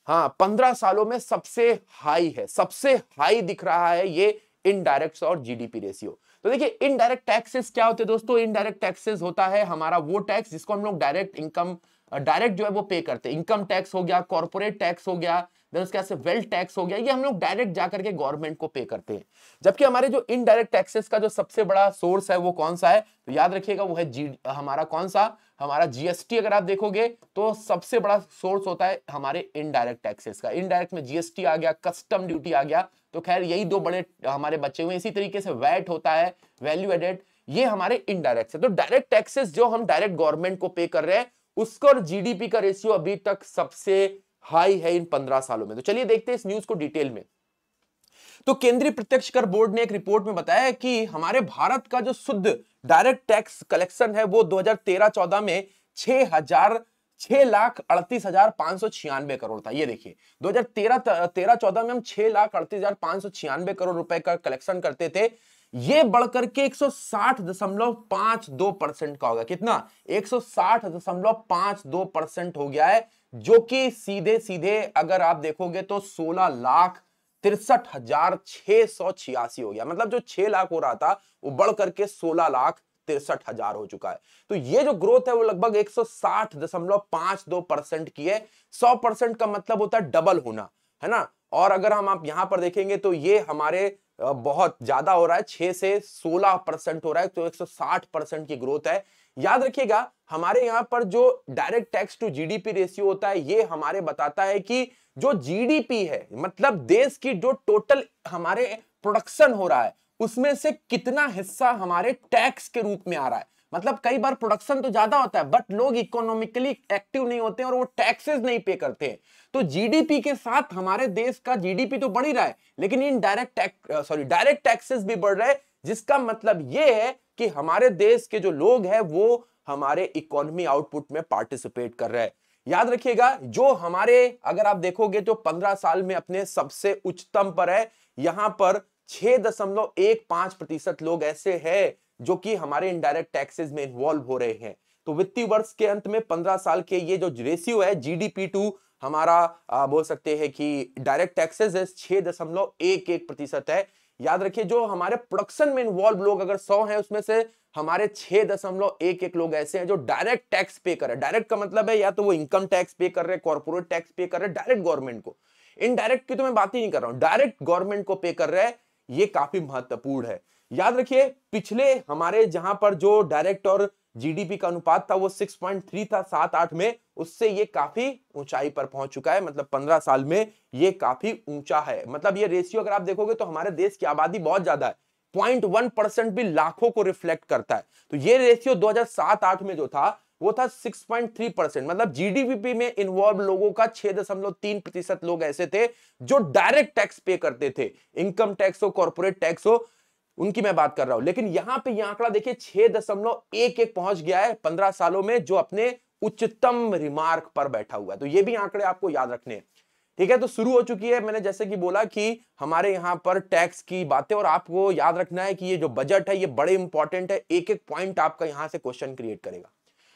हाँ पंद्रह सालों में सबसे हाई है सबसे हाई दिख रहा है ये इनडायरेक्ट और जीडीपी रेशियो तो देखिए इनडायरेक्ट टैक्सेस क्या होते हैं दोस्तों इनडायरेक्ट टैक्सेस होता है हमारा वो टैक्स जिसको हम लोग डायरेक्ट इनकम डायरेक्ट जो है वो पे करते हैं इनकम टैक्स हो गया कॉर्पोरेट टैक्स हो गया देन उसके बाद से वेल्थ टैक्स हो गया ये हम लोग डायरेक्ट जाकर के गवर्नमेंट को पे करते हैं जबकि हमारे जो इनडायरेक्ट टैक्सेस का जो सबसे बड़ा सोर्स है वो कौन सा है तो याद रखिएगा वो है जी हमारा कौन सा हमारा जीएसटी अगर आप देखोगे तो सबसे बड़ा सोर्स होता है हमारे इनडायरेक्ट टैक्सेस का इनडायरेक्ट में जीएसटी आ गया कस्टम ड्यूटी आ गया तो खैर यही दो बड़े हमारे बच्चे हुए इसी तरीके से वैट होता है वैल्यू एडेड ये हमारे इनडायरेक्ट है तो डायरेक्ट टैक्सेस जो हम डायरेक्ट गवर्नमेंट को पे कर रहे हैं उसका और जीडीपी का रेशियो अभी तक सबसे हाई है इन पंद्रह सालों में तो चलिए देखते हैं इस न्यूज को डिटेल में तो केंद्रीय प्रत्यक्ष कर बोर्ड ने एक रिपोर्ट में बताया कि हमारे भारत का जो शुद्ध डायरेक्ट टैक्स कलेक्शन है वो 2013-14 में छह हजार छह लाख अड़तीस हजार पांच सौ छियानवे करोड़ था ये देखिए 2013 तेरह चौदह में हम छह लाख अड़तीस हजार पांच सौ छियानवे करोड़ रुपए का कलेक्शन करते थे ये बढ़कर के एक सौ साठ दशमलव पांच दो परसेंट का होगा कितना एक सौ साठ दशमलव पांच दो परसेंट हो गया है जो कि सीधे सीधे अगर आप देखोगे तो सोलह लाख तिरसठ हजार छह सौ छियासी हो गया मतलब जो छह लाख हो रहा था वो बढ़ करके सोलह लाख तिरसठ हजार हो चुका है तो ये जो ग्रोथ है वो लगभग एक सौ साठ दशमलव पांच दो परसेंट की है सौ परसेंट का मतलब होता है डबल होना है ना और अगर हम आप यहां पर देखेंगे तो ये हमारे बहुत ज्यादा हो रहा है छह से सोलह परसेंट हो रहा है तो 160 परसेंट की ग्रोथ है याद रखिएगा हमारे यहाँ पर जो direct tax to GDP ratio होता है ये हमारे बताता है कि जो जीडीपी है मतलब देश की जो टोटल हमारे प्रोडक्शन हो रहा है उसमें से कितना हिस्सा हमारे टैक्स के रूप में आ रहा है मतलब कई बार प्रोडक्शन तो ज्यादा होता है बट लोग इकोनॉमिकली एक्टिव नहीं होते और वो टैक्सेस नहीं पे करते हैं तो जीडीपी के साथ हमारे देश का जीडीपी तो बढ़ ही रहा है लेकिन indirect tax sorry direct taxes भी बढ़ रहे जिसका मतलब ये है कि हमारे देश के जो लोग हैं वो हमारे इकोनॉमी आउटपुट में पार्टिसिपेट कर रहे हैं याद रखिएगा जो हमारे अगर आप देखोगे तो 15 साल में अपने सबसे उच्चतम पर है यहां पर छह दशमलव एक पांच प्रतिशत लोग ऐसे हैं जो कि हमारे इनडायरेक्ट टैक्सेस में इन्वॉल्व हो रहे हैं तो वित्तीय वर्ष के अंत में पंद्रह साल के ये जो रेशियो है जीडीपी टू हमारा आ, बोल सकते हैं कि डायरेक्ट टैक्सेस है छह दशमलव एक एक प्रतिशत है याद रखिए जो हमारे प्रोडक्शन में इन्वॉल्व लोग अगर सौ हैं उसमें से हमारे छह दशमलव एक एक लोग ऐसे हैं जो डायरेक्ट टैक्स पे कर रहे हैं डायरेक्ट का मतलब है या तो वो इनकम टैक्स पे कर रहे हैं कॉर्पोरेट टैक्स पे कर रहे हैं डायरेक्ट गवर्नमेंट को इनडायरेक्ट की तो मैं बात ही नहीं कर रहा हूं डायरेक्ट गवर्नमेंट को पे कर रहे हैं ये काफी महत्वपूर्ण है याद रखिए पिछले हमारे जहां पर जो डायरेक्ट और जीडीपी का अनुपात था वो 6.3 था सात आठ में उससे ये काफी ऊंचाई पर पहुंच चुका है मतलब 15 साल में ये काफी ऊंचा है मतलब ये रेशियो अगर आप देखोगे तो हमारे देश की आबादी बहुत ज्यादा है पॉइंट वन परसेंट भी लाखों को रिफ्लेक्ट करता है तो ये रेशियो 2007-8 में जो था वो था 6.3 परसेंट मतलब जीडीपी में इन्वॉल्व लोगों का 6.3 प्रतिशत लोग ऐसे थे जो डायरेक्ट टैक्स पे करते थे इनकम टैक्स हो कॉरपोरेट टैक्स हो उनकी मैं बात कर रहा हूं लेकिन यहां पे यह आंकड़ा देखिए छह दशमलव एक एक पहुंच गया है पंद्रह सालों में जो अपने उच्चतम रिमार्क पर बैठा हुआ है तो ये भी आंकड़े आपको याद रखने हैं ठीक है तो शुरू हो चुकी है मैंने जैसे कि बोला कि हमारे यहाँ पर टैक्स की बातें और आपको याद रखना है कि ये जो बजट है ये बड़े इंपॉर्टेंट है एक एक पॉइंट आपका यहाँ से क्वेश्चन क्रिएट करेगा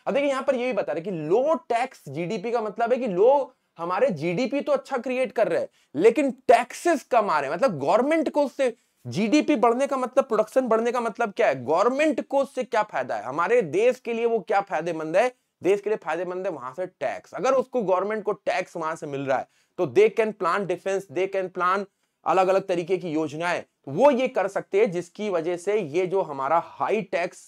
अब देखिए यहाँ पर ये भी बता रहे कि लो टैक्स जीडीपी का मतलब है कि लो हमारे जीडीपी तो अच्छा क्रिएट कर रहे हैं लेकिन टैक्सेस कम आ रहे हैं मतलब गवर्नमेंट को उससे जीडीपी बढ़ने का मतलब प्रोडक्शन बढ़ने का मतलब क्या है गवर्नमेंट को उससे क्या फायदा है हमारे देश के लिए वो क्या फायदेमंद है देश के लिए फायदेमंद है वहां से टैक्स अगर उसको गवर्नमेंट को टैक्स वहां से मिल रहा है तो they can plan defence they can plan अलग अलग तरीके की योजनाएं वो ये कर सकते हैं जिसकी वजह से ये जो हमारा हाई टैक्स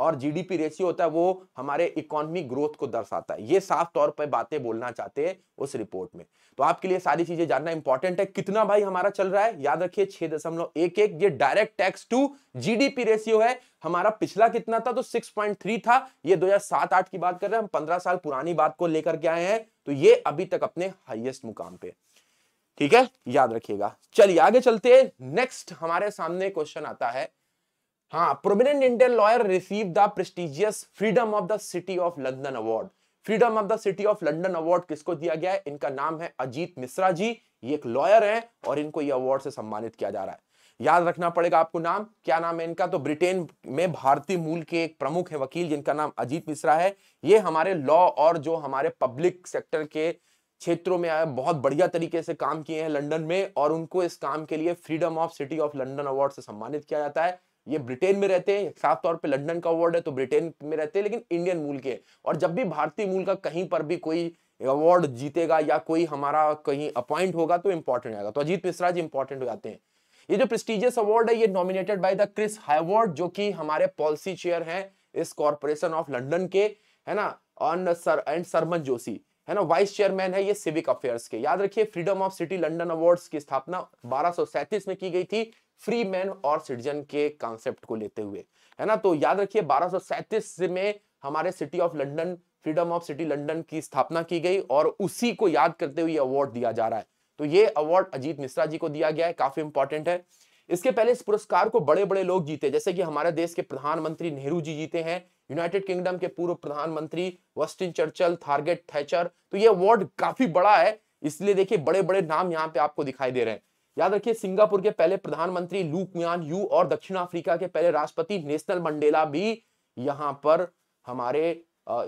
और जीडीपी रेशियो होता है वो हमारे इकोनॉमिक ग्रोथ को दर्शाता है ये साफ तौर पर बातें बोलना चाहते हैं उस रिपोर्ट में तो आपके लिए सारी चीजें जानना इंपॉर्टेंट है कितना भाई हमारा चल रहा है याद रखिए छह दशमलव एक एक ये direct tax to GDP ratio है हमारा पिछला कितना था तो सिक्स था ये दो 8 की बात कर रहे हैं हम पंद्रह साल पुरानी बात को लेकर के आए हैं तो ये अभी तक अपने हाइएस्ट मुकाम पे ठीक है याद रखिएगा चलिए आगे चलते नेक्स्ट हमारे सामने क्वेश्चन आता है हाँ prominent Indian lawyer receive the prestigious freedom of the city of London award freedom of the city of London award किसको दिया गया है इनका नाम है अजीत मिश्रा जी ये एक लॉयर है और इनको ये अवार्ड से सम्मानित किया जा रहा है याद रखना पड़ेगा आपको नाम क्या नाम है इनका तो ब्रिटेन में भारतीय मूल के एक प्रमुख है वकील जिनका नाम अजीत मिश्रा है ये हमारे लॉ और जो हमारे पब्लिक सेक्टर के क्षेत्रों में आए बहुत बढ़िया तरीके से काम किए हैं लंदन में और उनको इस काम के लिए freedom of city of London award से सम्मानित किया जाता है ये ब्रिटेन में रहते हैं साफ तौर पे लंदन का अवार्ड है तो ब्रिटेन में रहते हैं लेकिन इंडियन मूल के और जब भी भारतीय मूल का कहीं पर भी कोई अवार्ड जीतेगा या कोई हमारा कहीं अपॉइंट होगा तो इंपॉर्टेंट आएगा तो अजीत मिश्रा जी इंपॉर्टेंट हो जाते हैं ये जो प्रेस्टिजियस अवार्ड है ये nominated by the Chris Hayward जो कि हमारे पॉलिसी चेयर हैं इस कॉरपोरेशन ऑफ लंडन के है ना ऑन सर एंड सरमन जोशी है ना वाइस चेयरमैन है ये सिविक अफेयर्स के याद रखिए freedom of city London awards की स्थापना 1237 में की गई थी फ्री मैन और सिटीजन के कॉन्सेप्ट को लेते हुए है ना तो याद रखिए बारह में हमारे city of London freedom of city London की स्थापना की गई और उसी को याद करते हुए अवार्ड दिया जा रहा है तो ये अवार्ड अजीत मिश्रा जी को दिया गया है काफी इंपॉर्टेंट है इसके पहले इस पुरस्कार को बड़े बड़े लोग जीते जैसे कि हमारे देश के प्रधानमंत्री नेहरू जी जीते हैं यूनाइटेड किंगडम के पूर्व प्रधानमंत्री वस्टिन चर्चल थार्गेट थैचर तो ये अवार्ड काफी बड़ा है इसलिए देखिए बड़े बड़े नाम यहाँ पे आपको दिखाई दे रहे हैं याद रखिए सिंगापुर के पहले प्रधानमंत्री लू कुआन यू और दक्षिण अफ्रीका के पहले राष्ट्रपति नेशनल मंडेला भी यहां पर हमारे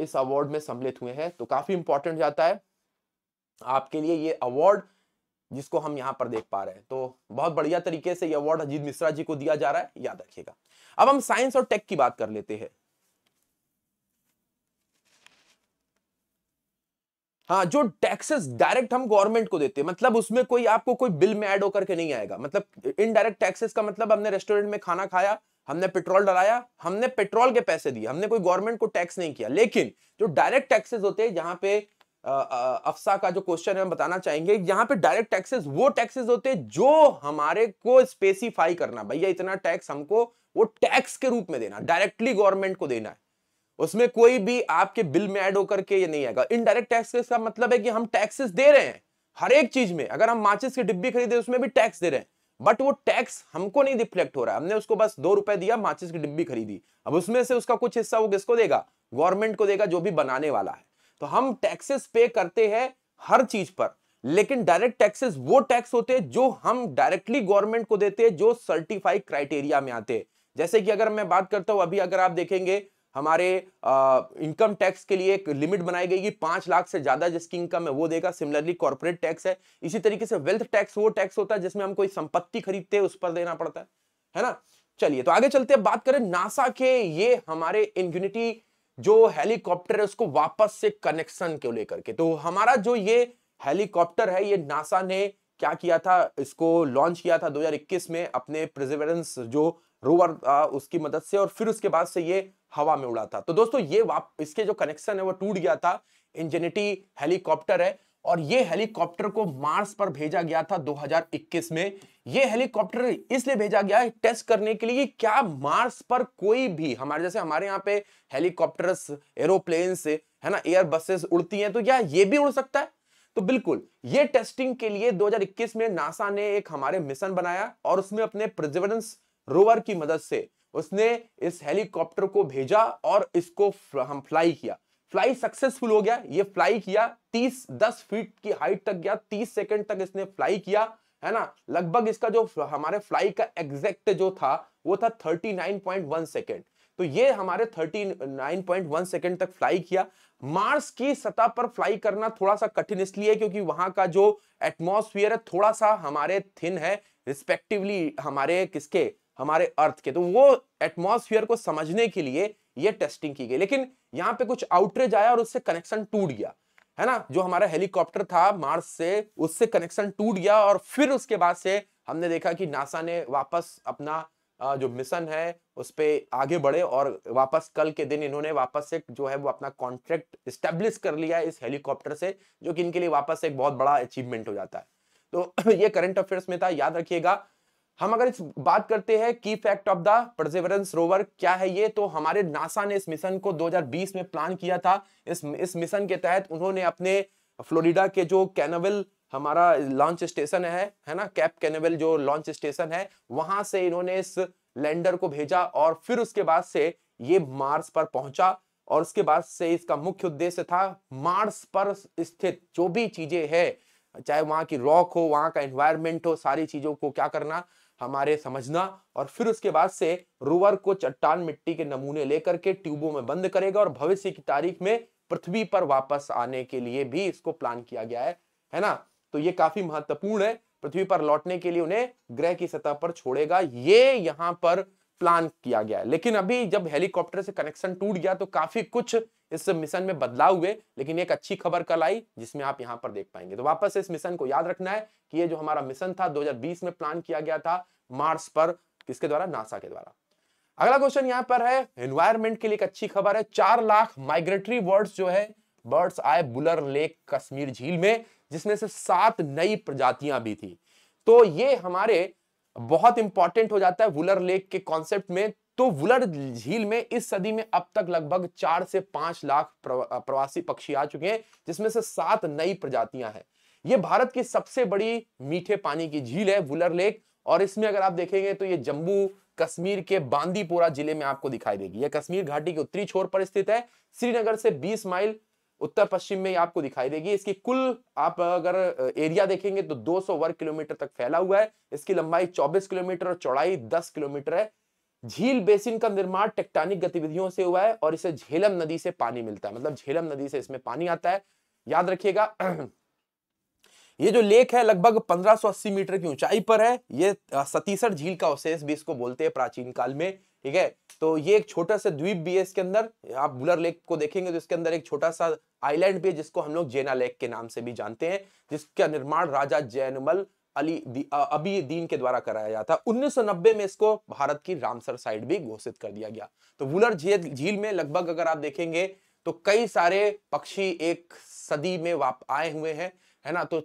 इस अवार्ड में सम्मिलित हुए हैं तो काफी इंपॉर्टेंट जाता है आपके लिए ये अवार्ड जिसको हम यहाँ पर देख पा रहे हैं तो बहुत बढ़िया तरीके से ये अवार्ड अजीत मिश्रा जी को दिया जा रहा है याद रखिएगा अब हम साइंस और टेक की बात कर लेते हैं हाँ जो टैक्सेस डायरेक्ट हम गवर्नमेंट को देते हैं मतलब उसमें कोई आपको कोई बिल में ऐड होकर के नहीं आएगा मतलब इनडायरेक्ट टैक्सेस का मतलब हमने रेस्टोरेंट में खाना खाया हमने पेट्रोल डलाया हमने पेट्रोल के पैसे दिए हमने कोई गवर्नमेंट को टैक्स नहीं किया लेकिन जो डायरेक्ट टैक्सेस होते हैं जहां पे अफसा का जो क्वेश्चन है हम बताना चाहेंगे यहाँ पे डायरेक्ट टैक्सेस वो टैक्सेस होते हैं जो हमारे को स्पेसिफाई करना भैया इतना टैक्स हमको वो टैक्स के रूप में देना डायरेक्टली गवर्नमेंट को देना है उसमें कोई भी आपके बिल में ऐड होकर के ये नहीं आएगा इनडायरेक्ट टैक्सेस का मतलब है कि हम टैक्सेस दे रहे हैं हर एक चीज में अगर हम माचिस की डिब्बी खरीदे उसमें भी टैक्स दे रहे हैं बट वो टैक्स हमको नहीं रिफ्लेक्ट हो रहा है हमने उसको बस दो रुपए दिया माचिस की डिब्बी खरीदी अब उसमें से उसका कुछ हिस्सा वो किसको देगा गवर्नमेंट को देगा जो भी बनाने वाला है तो हम टैक्सेस पे करते हैं हर चीज पर लेकिन डायरेक्ट टैक्सेस वो टैक्स होते हैं जो हम डायरेक्टली गवर्नमेंट को देते हैं जो सर्टिफाइड क्राइटेरिया में आते हैं जैसे कि अगर मैं बात करता हूं अभी अगर आप देखेंगे हमारे इनकम टैक्स के लिए एक लिमिट बनाई गई कि पांच लाख से ज्यादा जिसकी इनकम है वो देगा सिमिलरली कॉर्पोरेट टैक्स है इसी तरीके से वेल्थ टैक्स वो टैक्स होता है जिसमें हम कोई संपत्ति खरीदते हैं उस पर देना पड़ता है है ना चलिए तो आगे चलते हैं बात करें नासा के ये हमारे इन्यूनिटी जो हेलीकॉप्टर है उसको वापस से कनेक्शन को लेकर के तो हमारा जो ये हेलीकॉप्टर है ये नासा ने क्या किया था इसको लॉन्च किया था 2021 में अपने प्रिजर्वेरेंस जो रोवर उसकी मदद से और फिर उसके बाद से ये हवा में उड़ा था तो दोस्तों ये इसके जो कनेक्शन है वो टूट गया था इंजेनिटी हेलीकॉप्टर है और ये हेलीकॉप्टर को मार्स पर भेजा गया था 2021 में ये हेलीकॉप्टर इसलिए भेजा गया है टेस्ट करने के लिए क्या मार्स पर कोई भी हमारे जैसे हमारे यहाँ पे हेलीकॉप्टर्स एरोप्लेन से है ना एयर बसेस उड़ती हैं तो क्या ये भी उड़ सकता है तो बिल्कुल ये टेस्टिंग के लिए 2021 में नासा ने एक हमारे मिशन बनाया और उसमें अपने प्रिजिवरेंस रोवर की मदद से उसने इस हेलीकॉप्टर को भेजा और इसको हम फ्लाई किया फ्लाई सक्सेसफुल हो गया ये फ्लाई किया 30 10 फीट की हाइट तक गया 30 सेकंड तक इसने फ्लाई किया है ना लगभग इसका जो हमारे फ्लाई का एग्जैक्ट जो था वो था 39.1 सेकंड तो ये हमारे 39.1 सेकंड तक फ्लाई किया मार्स की सतह पर फ्लाई करना थोड़ा सा कठिन इसलिए क्योंकि वहां का जो एटमोसफियर है थोड़ा सा हमारे थिन है रिस्पेक्टिवली हमारे किसके हमारे अर्थ के तो वो एटमोसफियर को समझने के लिए ये टेस्टिंग की गई लेकिन यहाँ पे कुछ आउटरेज आया और उससे कनेक्शन टूट गया है ना जो हमारा हेलीकॉप्टर था मार्स से उससे कनेक्शन टूट गया और फिर उसके बाद से हमने देखा कि नासा ने वापस अपना जो मिशन है उस पर आगे बढ़े और वापस कल के दिन इन्होंने वापस से जो है वो अपना कॉन्ट्रैक्ट स्टेब्लिश कर लिया इस हेलीकॉप्टर से जो कि इनके लिए वापस एक बहुत बड़ा अचीवमेंट हो जाता है तो ये करंट अफेयर्स में था याद रखिएगा हम अगर इस बात करते हैं की fact of the Perseverance rover क्या है ये तो हमारे नासा ने इस मिशन को 2020 में प्लान किया था इस इस मिशन के तहत उन्होंने अपने फ्लोरिडा के जो कैनवेल हमारा लॉन्च स्टेशन है है ना कैप कैनवेल जो लॉन्च स्टेशन है वहां से इन्होंने इस लैंडर को भेजा और फिर उसके बाद से ये मार्स पर पहुंचा और उसके बाद से इसका मुख्य उद्देश्य था मार्स पर स्थित जो भी चीजें है चाहे वहां की रॉक हो वहां का एनवायरमेंट हो सारी चीजों को क्या करना हमारे समझना और फिर उसके बाद से रोवर को चट्टान मिट्टी के नमूने लेकर के ट्यूबों में बंद करेगा और भविष्य की तारीख में पृथ्वी पर वापस आने के लिए भी इसको प्लान किया गया है है ना तो ये काफी महत्वपूर्ण है पृथ्वी पर लौटने के लिए उन्हें ग्रह की सतह पर छोड़ेगा ये यहां पर प्लान किया गया है लेकिन अभी जब हेलीकॉप्टर से कनेक्शन टूट गया तो काफी कुछ इस मिशन में बदलाव हुए लेकिन एक अच्छी खबर कल आई जिसमें आप यहां पर देख पाएंगे तो वापस इस मिशन को याद रखना है कि ये जो हमारा मिशन था 2020 में प्लान किया गया था मार्स पर किसके द्वारा नासा के द्वारा अगला क्वेश्चन यहाँ पर है एनवायरमेंट के लिए एक अच्छी खबर है चार लाख माइग्रेटरी बर्ड्स जो है बर्ड्स आए बुलर लेक कश्मीर झील में जिसमें से सात नई प्रजातियां भी थी तो ये हमारे बहुत इंपॉर्टेंट हो जाता है वुलर लेक के कॉन्सेप्ट में तो वुलर झील में इस सदी में अब तक लगभग चार से पांच लाख प्रवासी पक्षी आ चुके हैं जिसमें से सात नई प्रजातियां हैं ये भारत की सबसे बड़ी मीठे पानी की झील है वुलर लेक और इसमें अगर आप देखेंगे तो ये जम्मू कश्मीर के बांदीपोरा जिले में आपको दिखाई देगी यह कश्मीर घाटी के उत्तरी छोर पर स्थित है श्रीनगर से 20 माइल उत्तर पश्चिम में आपको दिखाई देगी इसकी कुल आप अगर एरिया देखेंगे तो 200 वर्ग किलोमीटर तक फैला हुआ है इसकी लंबाई 24 किलोमीटर और चौड़ाई 10 किलोमीटर है झील बेसिन का निर्माण टेक्टानिक गतिविधियों से हुआ है और इसे झेलम नदी से पानी मिलता है मतलब झेलम नदी से इसमें पानी आता है याद रखिएगा ये जो लेक है लगभग 1580 मीटर की ऊंचाई पर है ये सतीसर झील का अवशेष भी इसको बोलते हैं प्राचीन काल में ठीक है तो ये एक छोटा सा द्वीप भी है इसके अंदर आप बुलर लेक को देखेंगे तो इसके अंदर एक छोटा सा आइलैंड भी है जिसको हम लोग जेना लेक के नाम से भी जानते हैं जिसका निर्माण राजा जैनमल अली दी, अबी दीन के द्वारा कराया जाता है 1990 में इसको भारत की रामसर साइट भी घोषित कर दिया गया तो वुलर झील झील में लगभग अगर आप देखेंगे तो कई सारे पक्षी एक सदी में वाप आए हुए हैं है ना तो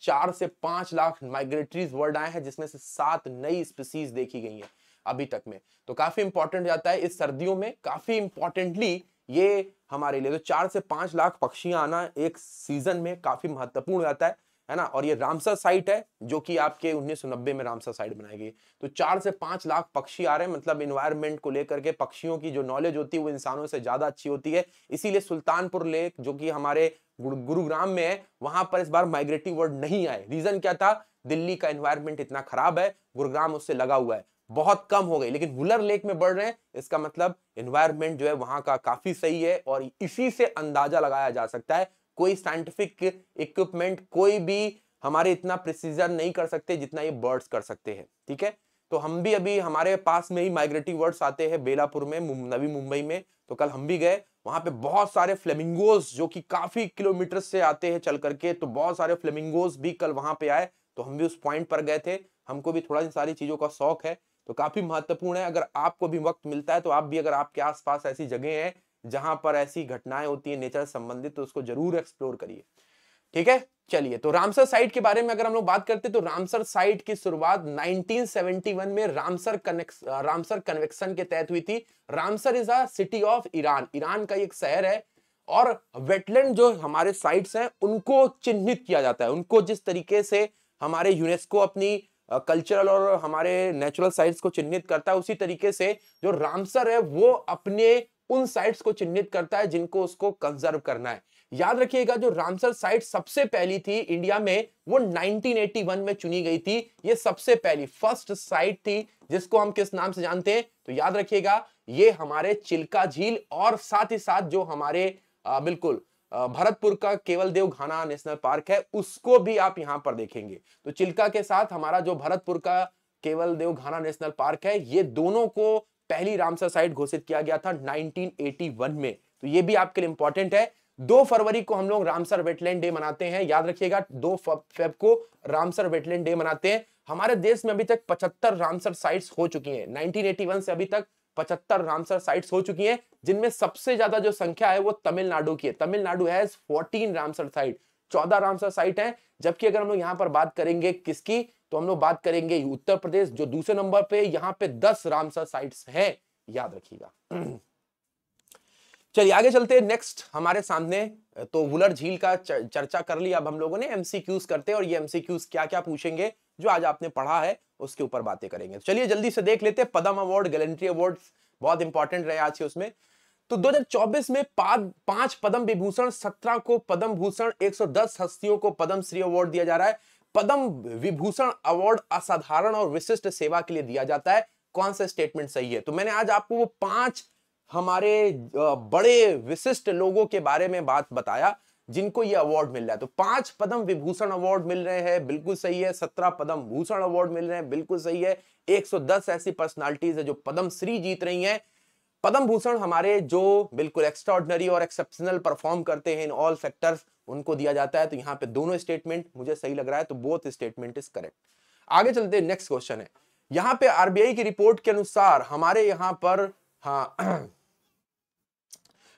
चार से पांच लाख माइग्रेटरीज वर्ल्ड आए हैं जिसमें से सात नई स्पीसीज देखी गई हैं अभी तक में तो काफी इंपॉर्टेंट जाता है इस सर्दियों में काफी इंपॉर्टेंटली ये हमारे लिए तो चार से पांच लाख पक्षियां आना एक सीजन में काफी महत्वपूर्ण रहता है है ना और ये रामसर साइट है जो कि आपके 1990 में रामसर साइट बनाई गई तो चार से पांच लाख पक्षी आ रहे हैं मतलब इन्वायरमेंट को लेकर के पक्षियों की जो नॉलेज होती है वो इंसानों से ज्यादा अच्छी होती है इसीलिए सुल्तानपुर लेक जो कि हमारे गुरुग्राम में है वहां पर इस बार माइग्रेटिव वर्ड नहीं आए रीजन क्या था दिल्ली का एनवायरमेंट इतना खराब है गुरुग्राम उससे लगा हुआ है बहुत कम हो गई लेकिन वुलर लेक में बढ़ रहे हैं इसका मतलब इन्वायरमेंट जो है वहां का काफी सही है और इसी से अंदाजा लगाया जा सकता है कोई साइंटिफिक इक्विपमेंट कोई भी हमारे इतना प्रिसीजन नहीं कर सकते जितना ये बर्ड्स कर सकते हैं ठीक है तो हम भी अभी हमारे पास में ही माइग्रेटिव बर्ड्स आते हैं बेलापुर में नवी मुंबई में तो कल हम भी गए वहां पे बहुत सारे फ्लेमिंगोज जो कि काफी किलोमीटर से आते हैं चल करके तो बहुत सारे फ्लेमिंगोज भी कल वहां पे आए तो हम भी उस पॉइंट पर गए थे हमको भी थोड़ा इन सारी चीजों का शौक है तो काफी महत्वपूर्ण है अगर आपको भी वक्त मिलता है तो आप भी अगर आपके आसपास ऐसी जगह है जहां पर ऐसी घटनाएं होती है नेचर संबंधित तो उसको जरूर एक्सप्लोर करिए ठीक है चलिए तो रामसर साइट के बारे में अगर हम लोग बात करते हैं तो रामसर साइट की शुरुआत 1971 में रामसर कनेक्स रामसर कन्वेक्शन के तहत हुई थी Ramsar is a city of Iran Iran का एक शहर है और वेटलैंड जो हमारे साइट्स हैं उनको चिन्हित किया जाता है उनको जिस तरीके से हमारे यूनेस्को अपनी कल्चरल और हमारे नेचुरल साइट्स को चिन्हित करता है उसी तरीके से जो रामसर है वो अपने उन साइट्स को चिन्हित करता है जिनको उसको कंजर्व करना है याद रखिएगा जो रामसर साइट सबसे पहली थी इंडिया में वो 1981 में चुनी गई थी ये सबसे पहली फर्स्ट साइट थी जिसको हम किस नाम से जानते हैं तो याद रखिएगा ये हमारे चिल्का झील और साथ ही साथ जो हमारे आ, बिल्कुल भरतपुर का केवल देवघाना नेशनल पार्क है उसको भी आप यहाँ पर देखेंगे तो चिल्का के साथ हमारा जो भरतपुर का केवल देवघाना नेशनल पार्क है ये दोनों को पहली रामसर साइट घोषित किया गया था 1981 में तो ये भी आपके लिए इंपॉर्टेंट है दो फरवरी को हम लोग रामसर वेटलैंड डे मनाते हैं याद रखिएगा दो फेब को रामसर वेटलैंड डे मनाते हैं हमारे देश में अभी तक पचहत्तर रामसर साइट्स हो चुकी हैं 1981 से अभी तक पचहत्तर रामसर साइट्स हो चुकी हैं जिनमें सबसे ज्यादा जो संख्या है वो तमिलनाडु की है Tamil Nadu has fourteen Ramsar site चौदह रामसर साइट है जबकि अगर हम लोग यहाँ पर बात करेंगे किसकी तो हम लोग बात करेंगे उत्तर प्रदेश जो दूसरे नंबर पे यहाँ पे दस रामसर साइट्स हैं याद रखिएगा चलिए आगे चलते हैं नेक्स्ट हमारे सामने तो वुलर झील का चर्चा कर ली अब हम लोगों ने एमसीक्यूज करते हैं और ये एमसीक्यूज क्या क्या पूछेंगे जो आज आपने पढ़ा है उसके ऊपर बातें करेंगे तो चलिए जल्दी से देख लेते हैं पदम अवार्ड गैलेंट्री अवार्ड बहुत इंपॉर्टेंट रहे आज के उसमें तो 2024 में पांच पद्म विभूषण 17 को पद्म भूषण 110 हस्तियों को पद्म श्री अवार्ड दिया जा रहा है पद्म विभूषण अवार्ड असाधारण और विशिष्ट सेवा के लिए दिया जाता है कौन सा स्टेटमेंट सही है तो मैंने आज आपको वो पांच हमारे बड़े विशिष्ट लोगों के बारे में बात बताया जिनको ये अवार्ड मिल रहा है तो पांच पद्म विभूषण अवार्ड मिल रहे हैं बिल्कुल सही है सत्रह पद्म भूषण अवार्ड मिल रहे हैं बिल्कुल सही है 110 ऐसी पर्सनालिटीज है जो पद्म श्री जीत रही हैं पद्म भूषण हमारे जो बिल्कुल एक्स्ट्रॉर्डनरी और एक्सेप्शनल परफॉर्म करते हैं इन ऑल सेक्टर्स उनको दिया जाता है तो यहाँ पे दोनों स्टेटमेंट मुझे सही लग रहा है तो बोथ स्टेटमेंट इज करेक्ट आगे चलते नेक्स्ट क्वेश्चन है यहाँ पे आरबीआई की रिपोर्ट के अनुसार हमारे यहाँ पर हाँ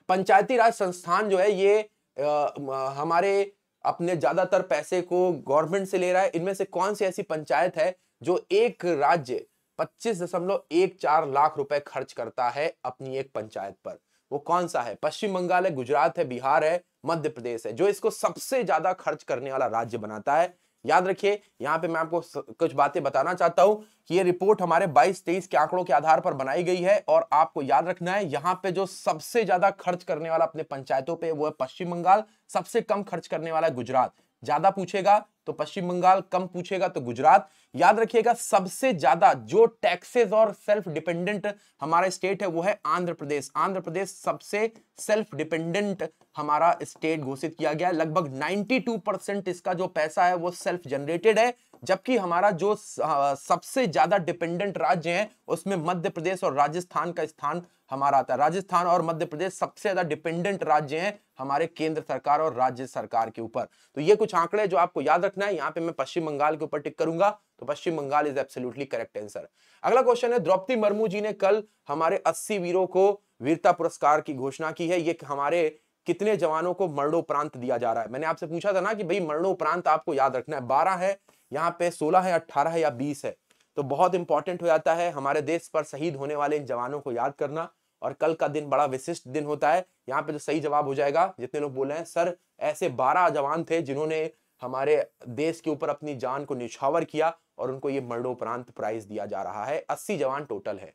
पंचायती राज संस्थान जो है ये हमारे अपने ज़्यादातर पैसे को गवर्नमेंट से ले रहा है इनमें से कौन सी ऐसी पंचायत है जो एक राज्य पच्चीस दशमलव एक चार लाख रुपए खर्च करता है अपनी एक पंचायत पर वो कौन सा है पश्चिम बंगाल है गुजरात है बिहार है मध्य प्रदेश है जो इसको सबसे ज्यादा खर्च करने वाला राज्य बनाता है याद रखिए यहाँ पे मैं आपको कुछ बातें बताना चाहता हूँ कि ये रिपोर्ट हमारे 22 तेईस के आंकड़ों के आधार पर बनाई गई है और आपको याद रखना है यहाँ पे जो सबसे ज्यादा खर्च करने वाला अपने पंचायतों पे वो है पश्चिम बंगाल सबसे कम खर्च करने वाला है गुजरात ज्यादा पूछेगा तो पश्चिम बंगाल कम पूछेगा तो गुजरात याद रखिएगा सबसे ज्यादा जो टैक्सेस और सेल्फ डिपेंडेंट हमारा स्टेट है वो है आंध्र प्रदेश आंध्र प्रदेश सबसे सेल्फ डिपेंडेंट हमारा स्टेट घोषित किया गया लगभग 92 परसेंट इसका जो पैसा है वो सेल्फ जनरेटेड है जबकि हमारा जो हाँ, सबसे ज्यादा डिपेंडेंट राज्य है उसमें मध्य प्रदेश और राजस्थान का स्थान हमारा आता है राजस्थान और मध्य प्रदेश सबसे ज्यादा डिपेंडेंट राज्य हैं हमारे केंद्र सरकार और राज्य सरकार के ऊपर तो ये कुछ आंकड़े जो आपको याद रखना है यहाँ पे मैं पश्चिम बंगाल के ऊपर टिक करूंगा तो Paschim Bengal is absolutely correct answer अगला क्वेश्चन है द्रौपदी मुर्मू जी ने कल हमारे अस्सी वीरों को वीरता पुरस्कार की घोषणा की है ये हमारे कितने जवानों को मरणोपरांत दिया जा रहा है मैंने आपसे पूछा था ना कि भाई मरणोपरांत आपको याद रखना है बारह है यहाँ पे सोलह है अट्ठारह है या बीस है तो बहुत इंपॉर्टेंट हो जाता है हमारे देश पर शहीद होने वाले इन जवानों को याद करना और कल का दिन बड़ा विशिष्ट दिन होता है यहाँ पे जो सही जवाब हो जाएगा जितने लोग बोल रहे हैं सर ऐसे बारह जवान थे जिन्होंने हमारे देश के ऊपर अपनी जान को निछावर किया और उनको ये मरणोपरांत प्राइज दिया जा रहा है अस्सी जवान टोटल है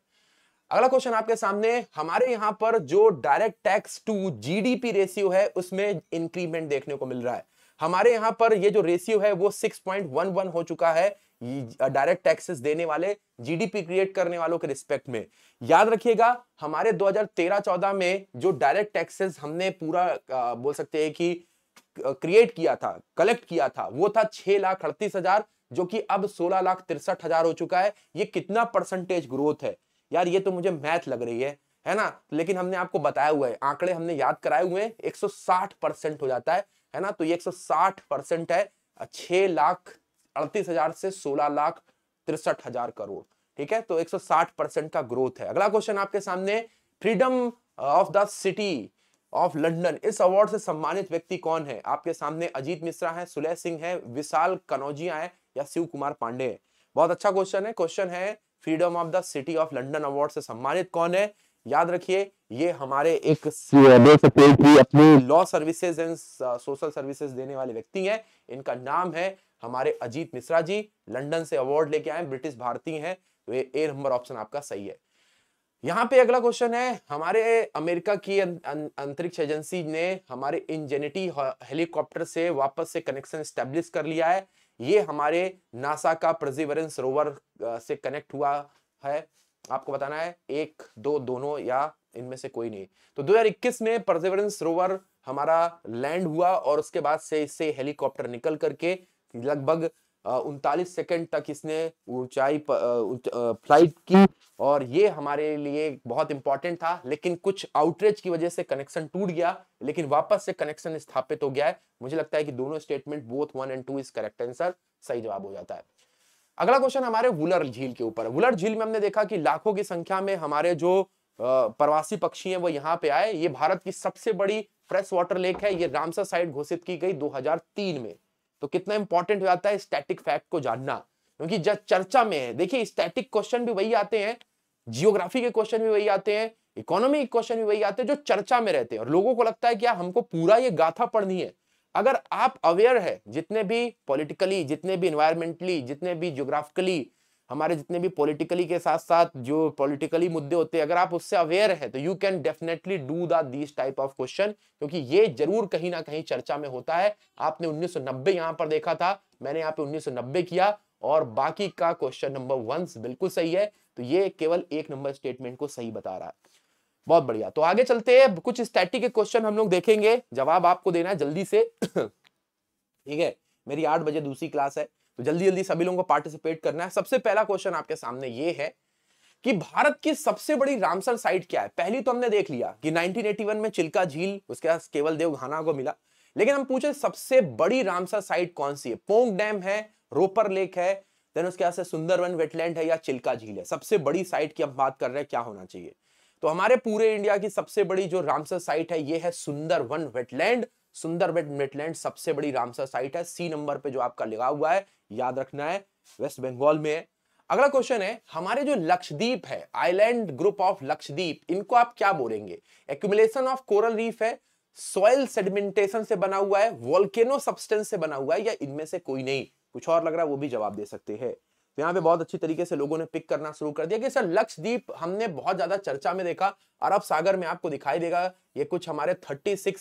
अगला क्वेश्चन आपके सामने हमारे यहाँ पर जो direct tax to GDP ratio है उसमें इंक्रीमेंट देखने को मिल रहा है हमारे यहाँ पर ये जो रेशियो है वो 6.11 हो चुका है डायरेक्ट टैक्सेस देने वाले जीडीपी क्रिएट करने वालों के रिस्पेक्ट में याद रखिएगा हमारे 2013-14 में जो डायरेक्ट टैक्सेस हमने पूरा आ, बोल सकते हैं कि क्रिएट किया था कलेक्ट किया था वो था छह लाख अड़तीस हजार जो कि अब सोलह लाख तिरसठ हजार हो चुका है ये कितना परसेंटेज ग्रोथ है यार ये तो मुझे मैथ लग रही है है ना लेकिन हमने आपको बताया हुआ है आंकड़े हमने याद कराए हुए हैं 160 परसेंट हो जाता है है ना तो ये 160 परसेंट है छह लाख अड़तीस हजार से सोलह लाख तिरसठ हजार करोड़ ठीक है तो 160 परसेंट का ग्रोथ है अगला क्वेश्चन आपके सामने freedom of the city of London इस अवार्ड से सम्मानित व्यक्ति कौन है आपके सामने अजीत मिश्रा है सुलह सिंह है विशाल कनौजिया है या शिव कुमार पांडे है बहुत अच्छा क्वेश्चन है क्वेश्चन है freedom of the city of London award से सम्मानित कौन है याद रखिए ये हमारे एक अपनी law services and social services देने वाले व्यक्ति हैं इनका नाम है हमारे अजीत मिश्रा जी लंडन से अवार्ड लेके आए ब्रिटिश भारतीय हैं तो ए नंबर ऑप्शन आपका सही है यहाँ पे अगला क्वेश्चन है हमारे अमेरिका की अं-, अं-, अंतरिक्ष एजेंसी ने हमारे इंजेनिटी हेलीकॉप्टर से वापस से कनेक्शन स्टेब्लिश कर लिया है ये हमारे नासा का प्रजिवरेंस रोवर से कनेक्ट हुआ है आपको बताना है एक दो दोनों या इनमें से कोई नहीं तो 2021 में परजेवरेंस रोवर हमारा लैंड हुआ और उसके बाद से इससे हेलीकॉप्टर निकल करके लगभग उनतालीस सेकंड तक इसने ऊंचाई फ्लाइट की और ये हमारे लिए बहुत इंपॉर्टेंट था लेकिन कुछ आउटरेज की वजह से कनेक्शन टूट गया लेकिन वापस से कनेक्शन स्थापित हो गया है मुझे लगता है कि दोनों statement both one and two is correct answer सही जवाब हो जाता है अगला क्वेश्चन हमारे वुलर झील के ऊपर वुलर झील में हमने देखा कि लाखों की संख्या में हमारे जो प्रवासी पक्षी हैं वो यहाँ पे आए ये भारत की सबसे बड़ी फ्रेश वाटर लेक है ये रामसर साइट घोषित की गई 2003 में तो कितना इंपॉर्टेंट हो जाता है स्टैटिक फैक्ट को जानना क्योंकि जब चर्चा में है देखिए स्टैटिक क्वेश्चन भी वही आते हैं जियोग्राफी के क्वेश्चन भी वही आते हैं इकोनॉमी के क्वेश्चन भी वही आते हैं जो चर्चा में रहते हैं और लोगों को लगता है कि हमको पूरा ये गाथा पढ़नी है अगर आप अवेयर है जितने भी पॉलिटिकली जितने भी इन्वायरमेंटली जितने भी जियोग्राफिकली हमारे जितने भी पॉलिटिकली के साथ साथ जो पॉलिटिकली मुद्दे होते हैं अगर आप उससे अवेयर है तो you can definitely do these type of question क्योंकि ये जरूर कहीं ना कहीं चर्चा में होता है आपने 1990 यहाँ पर देखा था मैंने यहाँ पे 1990 किया और बाकी का क्वेश्चन नंबर वन बिल्कुल सही है तो ये केवल एक नंबर स्टेटमेंट को सही बता रहा है बहुत बढ़िया तो आगे चलते हैं कुछ स्टैटिक के क्वेश्चन हम लोग देखेंगे जवाब आपको देना है जल्दी से ठीक है मेरी आठ बजे दूसरी क्लास है तो जल्दी जल्दी सभी लोगों को पार्टिसिपेट करना है सबसे पहला क्वेश्चन आपके सामने ये है कि भारत की सबसे बड़ी रामसर साइट क्या है पहली तो हमने देख लिया कि 1981 में चिल्का झील उसके बाद केवल देव घाना को मिला लेकिन हम पूछे सबसे बड़ी रामसर साइट कौन सी है पोंग डैम है रोपर लेक है देन उसके बाद से सुंदरवन वेटलैंड है या चिल्का झील है सबसे बड़ी साइट की हम बात कर रहे हैं क्या होना चाहिए तो हमारे पूरे इंडिया की सबसे बड़ी जो रामसर साइट है ये है सुंदरवन वेटलैंड सुंदरबेट मिडलैंड सबसे बड़ी रामसर साइट है सी नंबर पे जो आपका लिखा हुआ है याद रखना है वेस्ट बंगाल में है अगला क्वेश्चन है हमारे जो लक्षद्वीप है आइलैंड ग्रुप ऑफ लक्षद्वीप इनको आप क्या बोलेंगे एक्यूमुलेशन ऑफ कोरल रीफ है सॉइल सेडिमेंटेशन से बना हुआ है वॉल्केनो सब्सटेंस से बना हुआ है या इनमें से कोई नहीं कुछ और लग रहा है वो भी जवाब दे सकते हैं तो यहाँ पे बहुत अच्छी तरीके से लोगों ने पिक करना शुरू कर दिया कि सर लक्षद्वीप हमने बहुत ज्यादा चर्चा में देखा अरब सागर में आपको दिखाई देगा ये कुछ हमारे 36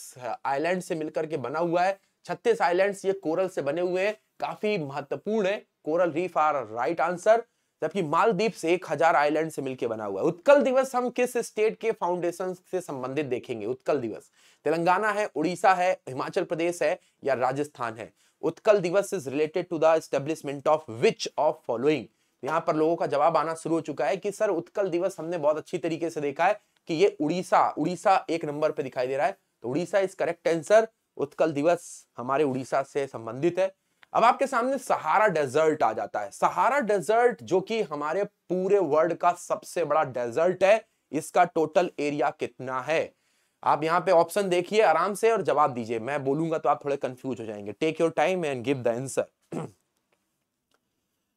आईलैंड से मिलकर के बना हुआ है छत्तीस आईलैंड ये कोरल से बने हुए हैं काफी महत्वपूर्ण है coral reef are right answer जबकि मालदीप से एक हजार आईलैंड से मिलकर बना हुआ है उत्कल दिवस हम किस स्टेट के फाउंडेशन से संबंधित देखेंगे उत्कल दिवस तेलंगाना है उड़ीसा है हिमाचल प्रदेश है या राजस्थान है Utkal Divas is related to the establishment of which of following यहाँ पर लोगों का जवाब आना शुरू हो चुका है कि सर उत्कल दिवस हमने बहुत अच्छी तरीके से देखा है कि ये उड़ीसा उड़ीसा एक नंबर पे दिखाई दे रहा है तो Odisha is correct answer Utkal Divas हमारे उड़ीसा से संबंधित है अब आपके सामने सहारा डेजर्ट आ जाता है सहारा डेजर्ट जो कि हमारे पूरे वर्ल्ड का सबसे बड़ा डेजर्ट है इसका टोटल एरिया कितना है आप यहाँ पे ऑप्शन देखिए आराम से और जवाब दीजिए मैं बोलूंगा तो आप थोड़े कंफ्यूज हो जाएंगे take your time and give the answer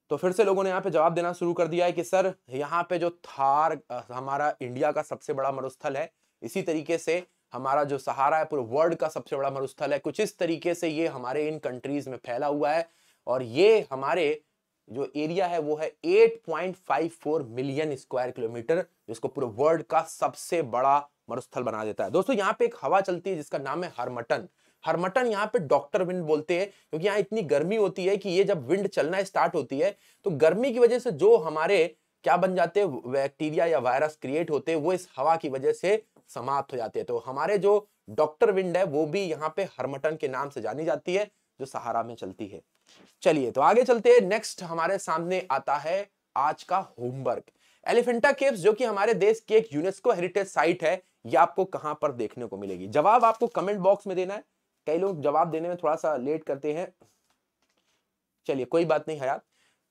तो फिर से लोगों ने यहाँ पे जवाब देना शुरू कर दिया है कि सर यहाँ पे जो थार हमारा इंडिया का सबसे बड़ा मरुस्थल है इसी तरीके से हमारा जो सहारा है पूरे वर्ल्ड का सबसे बड़ा मरुस्थल है कुछ इस तरीके से ये हमारे इन कंट्रीज में फैला हुआ है और ये हमारे जो एरिया है वो है 8.54 मिलियन स्क्वायर किलोमीटर जिसको पूरे वर्ल्ड का सबसे बड़ा मरुस्थल बना देता है दोस्तों यहाँ पे एक हवा चलती है जिसका नाम है हरमटन हरमटन यहाँ पे डॉक्टर विंड बोलते हैं क्योंकि यहाँ इतनी गर्मी होती है कि ये जब विंड चलना स्टार्ट होती है तो गर्मी की वजह से जो हमारे क्या बन जाते हैं बैक्टीरिया या वायरस क्रिएट होते हैं वो इस हवा की वजह से समाप्त हो जाते हैं तो हमारे जो डॉक्टर विंड है वो भी यहाँ पे हरमटन के नाम से जानी जाती है जो सहारा में चलती है चलिए तो आगे चलते हैं नेक्स्ट हमारे सामने आता है आज का होमवर्क एलिफेंटा केव्स जो कि हमारे देश की एक यूनेस्को हेरिटेज साइट है ये आपको कहां पर देखने को मिलेगी जवाब आपको कमेंट बॉक्स में देना है कई लोग जवाब देने में थोड़ा सा लेट करते हैं चलिए कोई बात नहीं हयात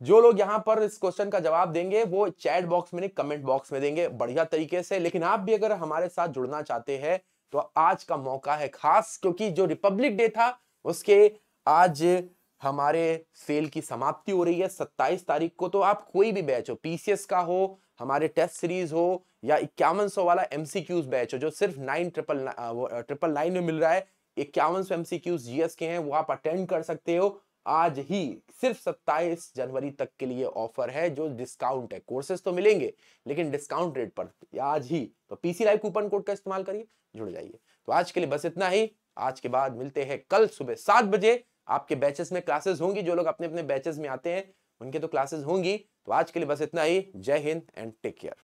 जो लोग यहां पर इस क्वेश्चन का जवाब देंगे वो चैट बॉक्स में नहीं कमेंट बॉक्स में देंगे बढ़िया तरीके से लेकिन आप भी अगर हमारे साथ जुड़ना चाहते हैं तो आज का मौका है खास क्योंकि जो रिपब्लिक डे था उसके आज हमारे सेल की समाप्ति हो रही है 27 तारीख को तो आप कोई भी बैच हो पीसीएस का हो हमारे टेस्ट सीरीज हो या इक्यावन सौ वाला एमसीक्यूज बैच है जो सिर्फ नाइन ट्रिपल ट्रिपल नाइन में मिल रहा है इक्यावन सौ एम जीएस के हैं वो आप अटेंड कर सकते हो आज ही सिर्फ 27 जनवरी तक के लिए ऑफर है जो डिस्काउंट है कोर्सेज तो मिलेंगे लेकिन डिस्काउंट रेट पर आज ही तो पीसी लाइव कूपन कोड का इस्तेमाल करिए जुड़ जाइए तो आज के लिए बस इतना ही आज के बाद मिलते हैं कल सुबह सात बजे आपके बैचेस में क्लासेस होंगी जो लोग अपने अपने बैचेस में आते हैं उनके तो क्लासेस होंगी तो आज के लिए बस इतना ही जय हिंद एंड टेक केयर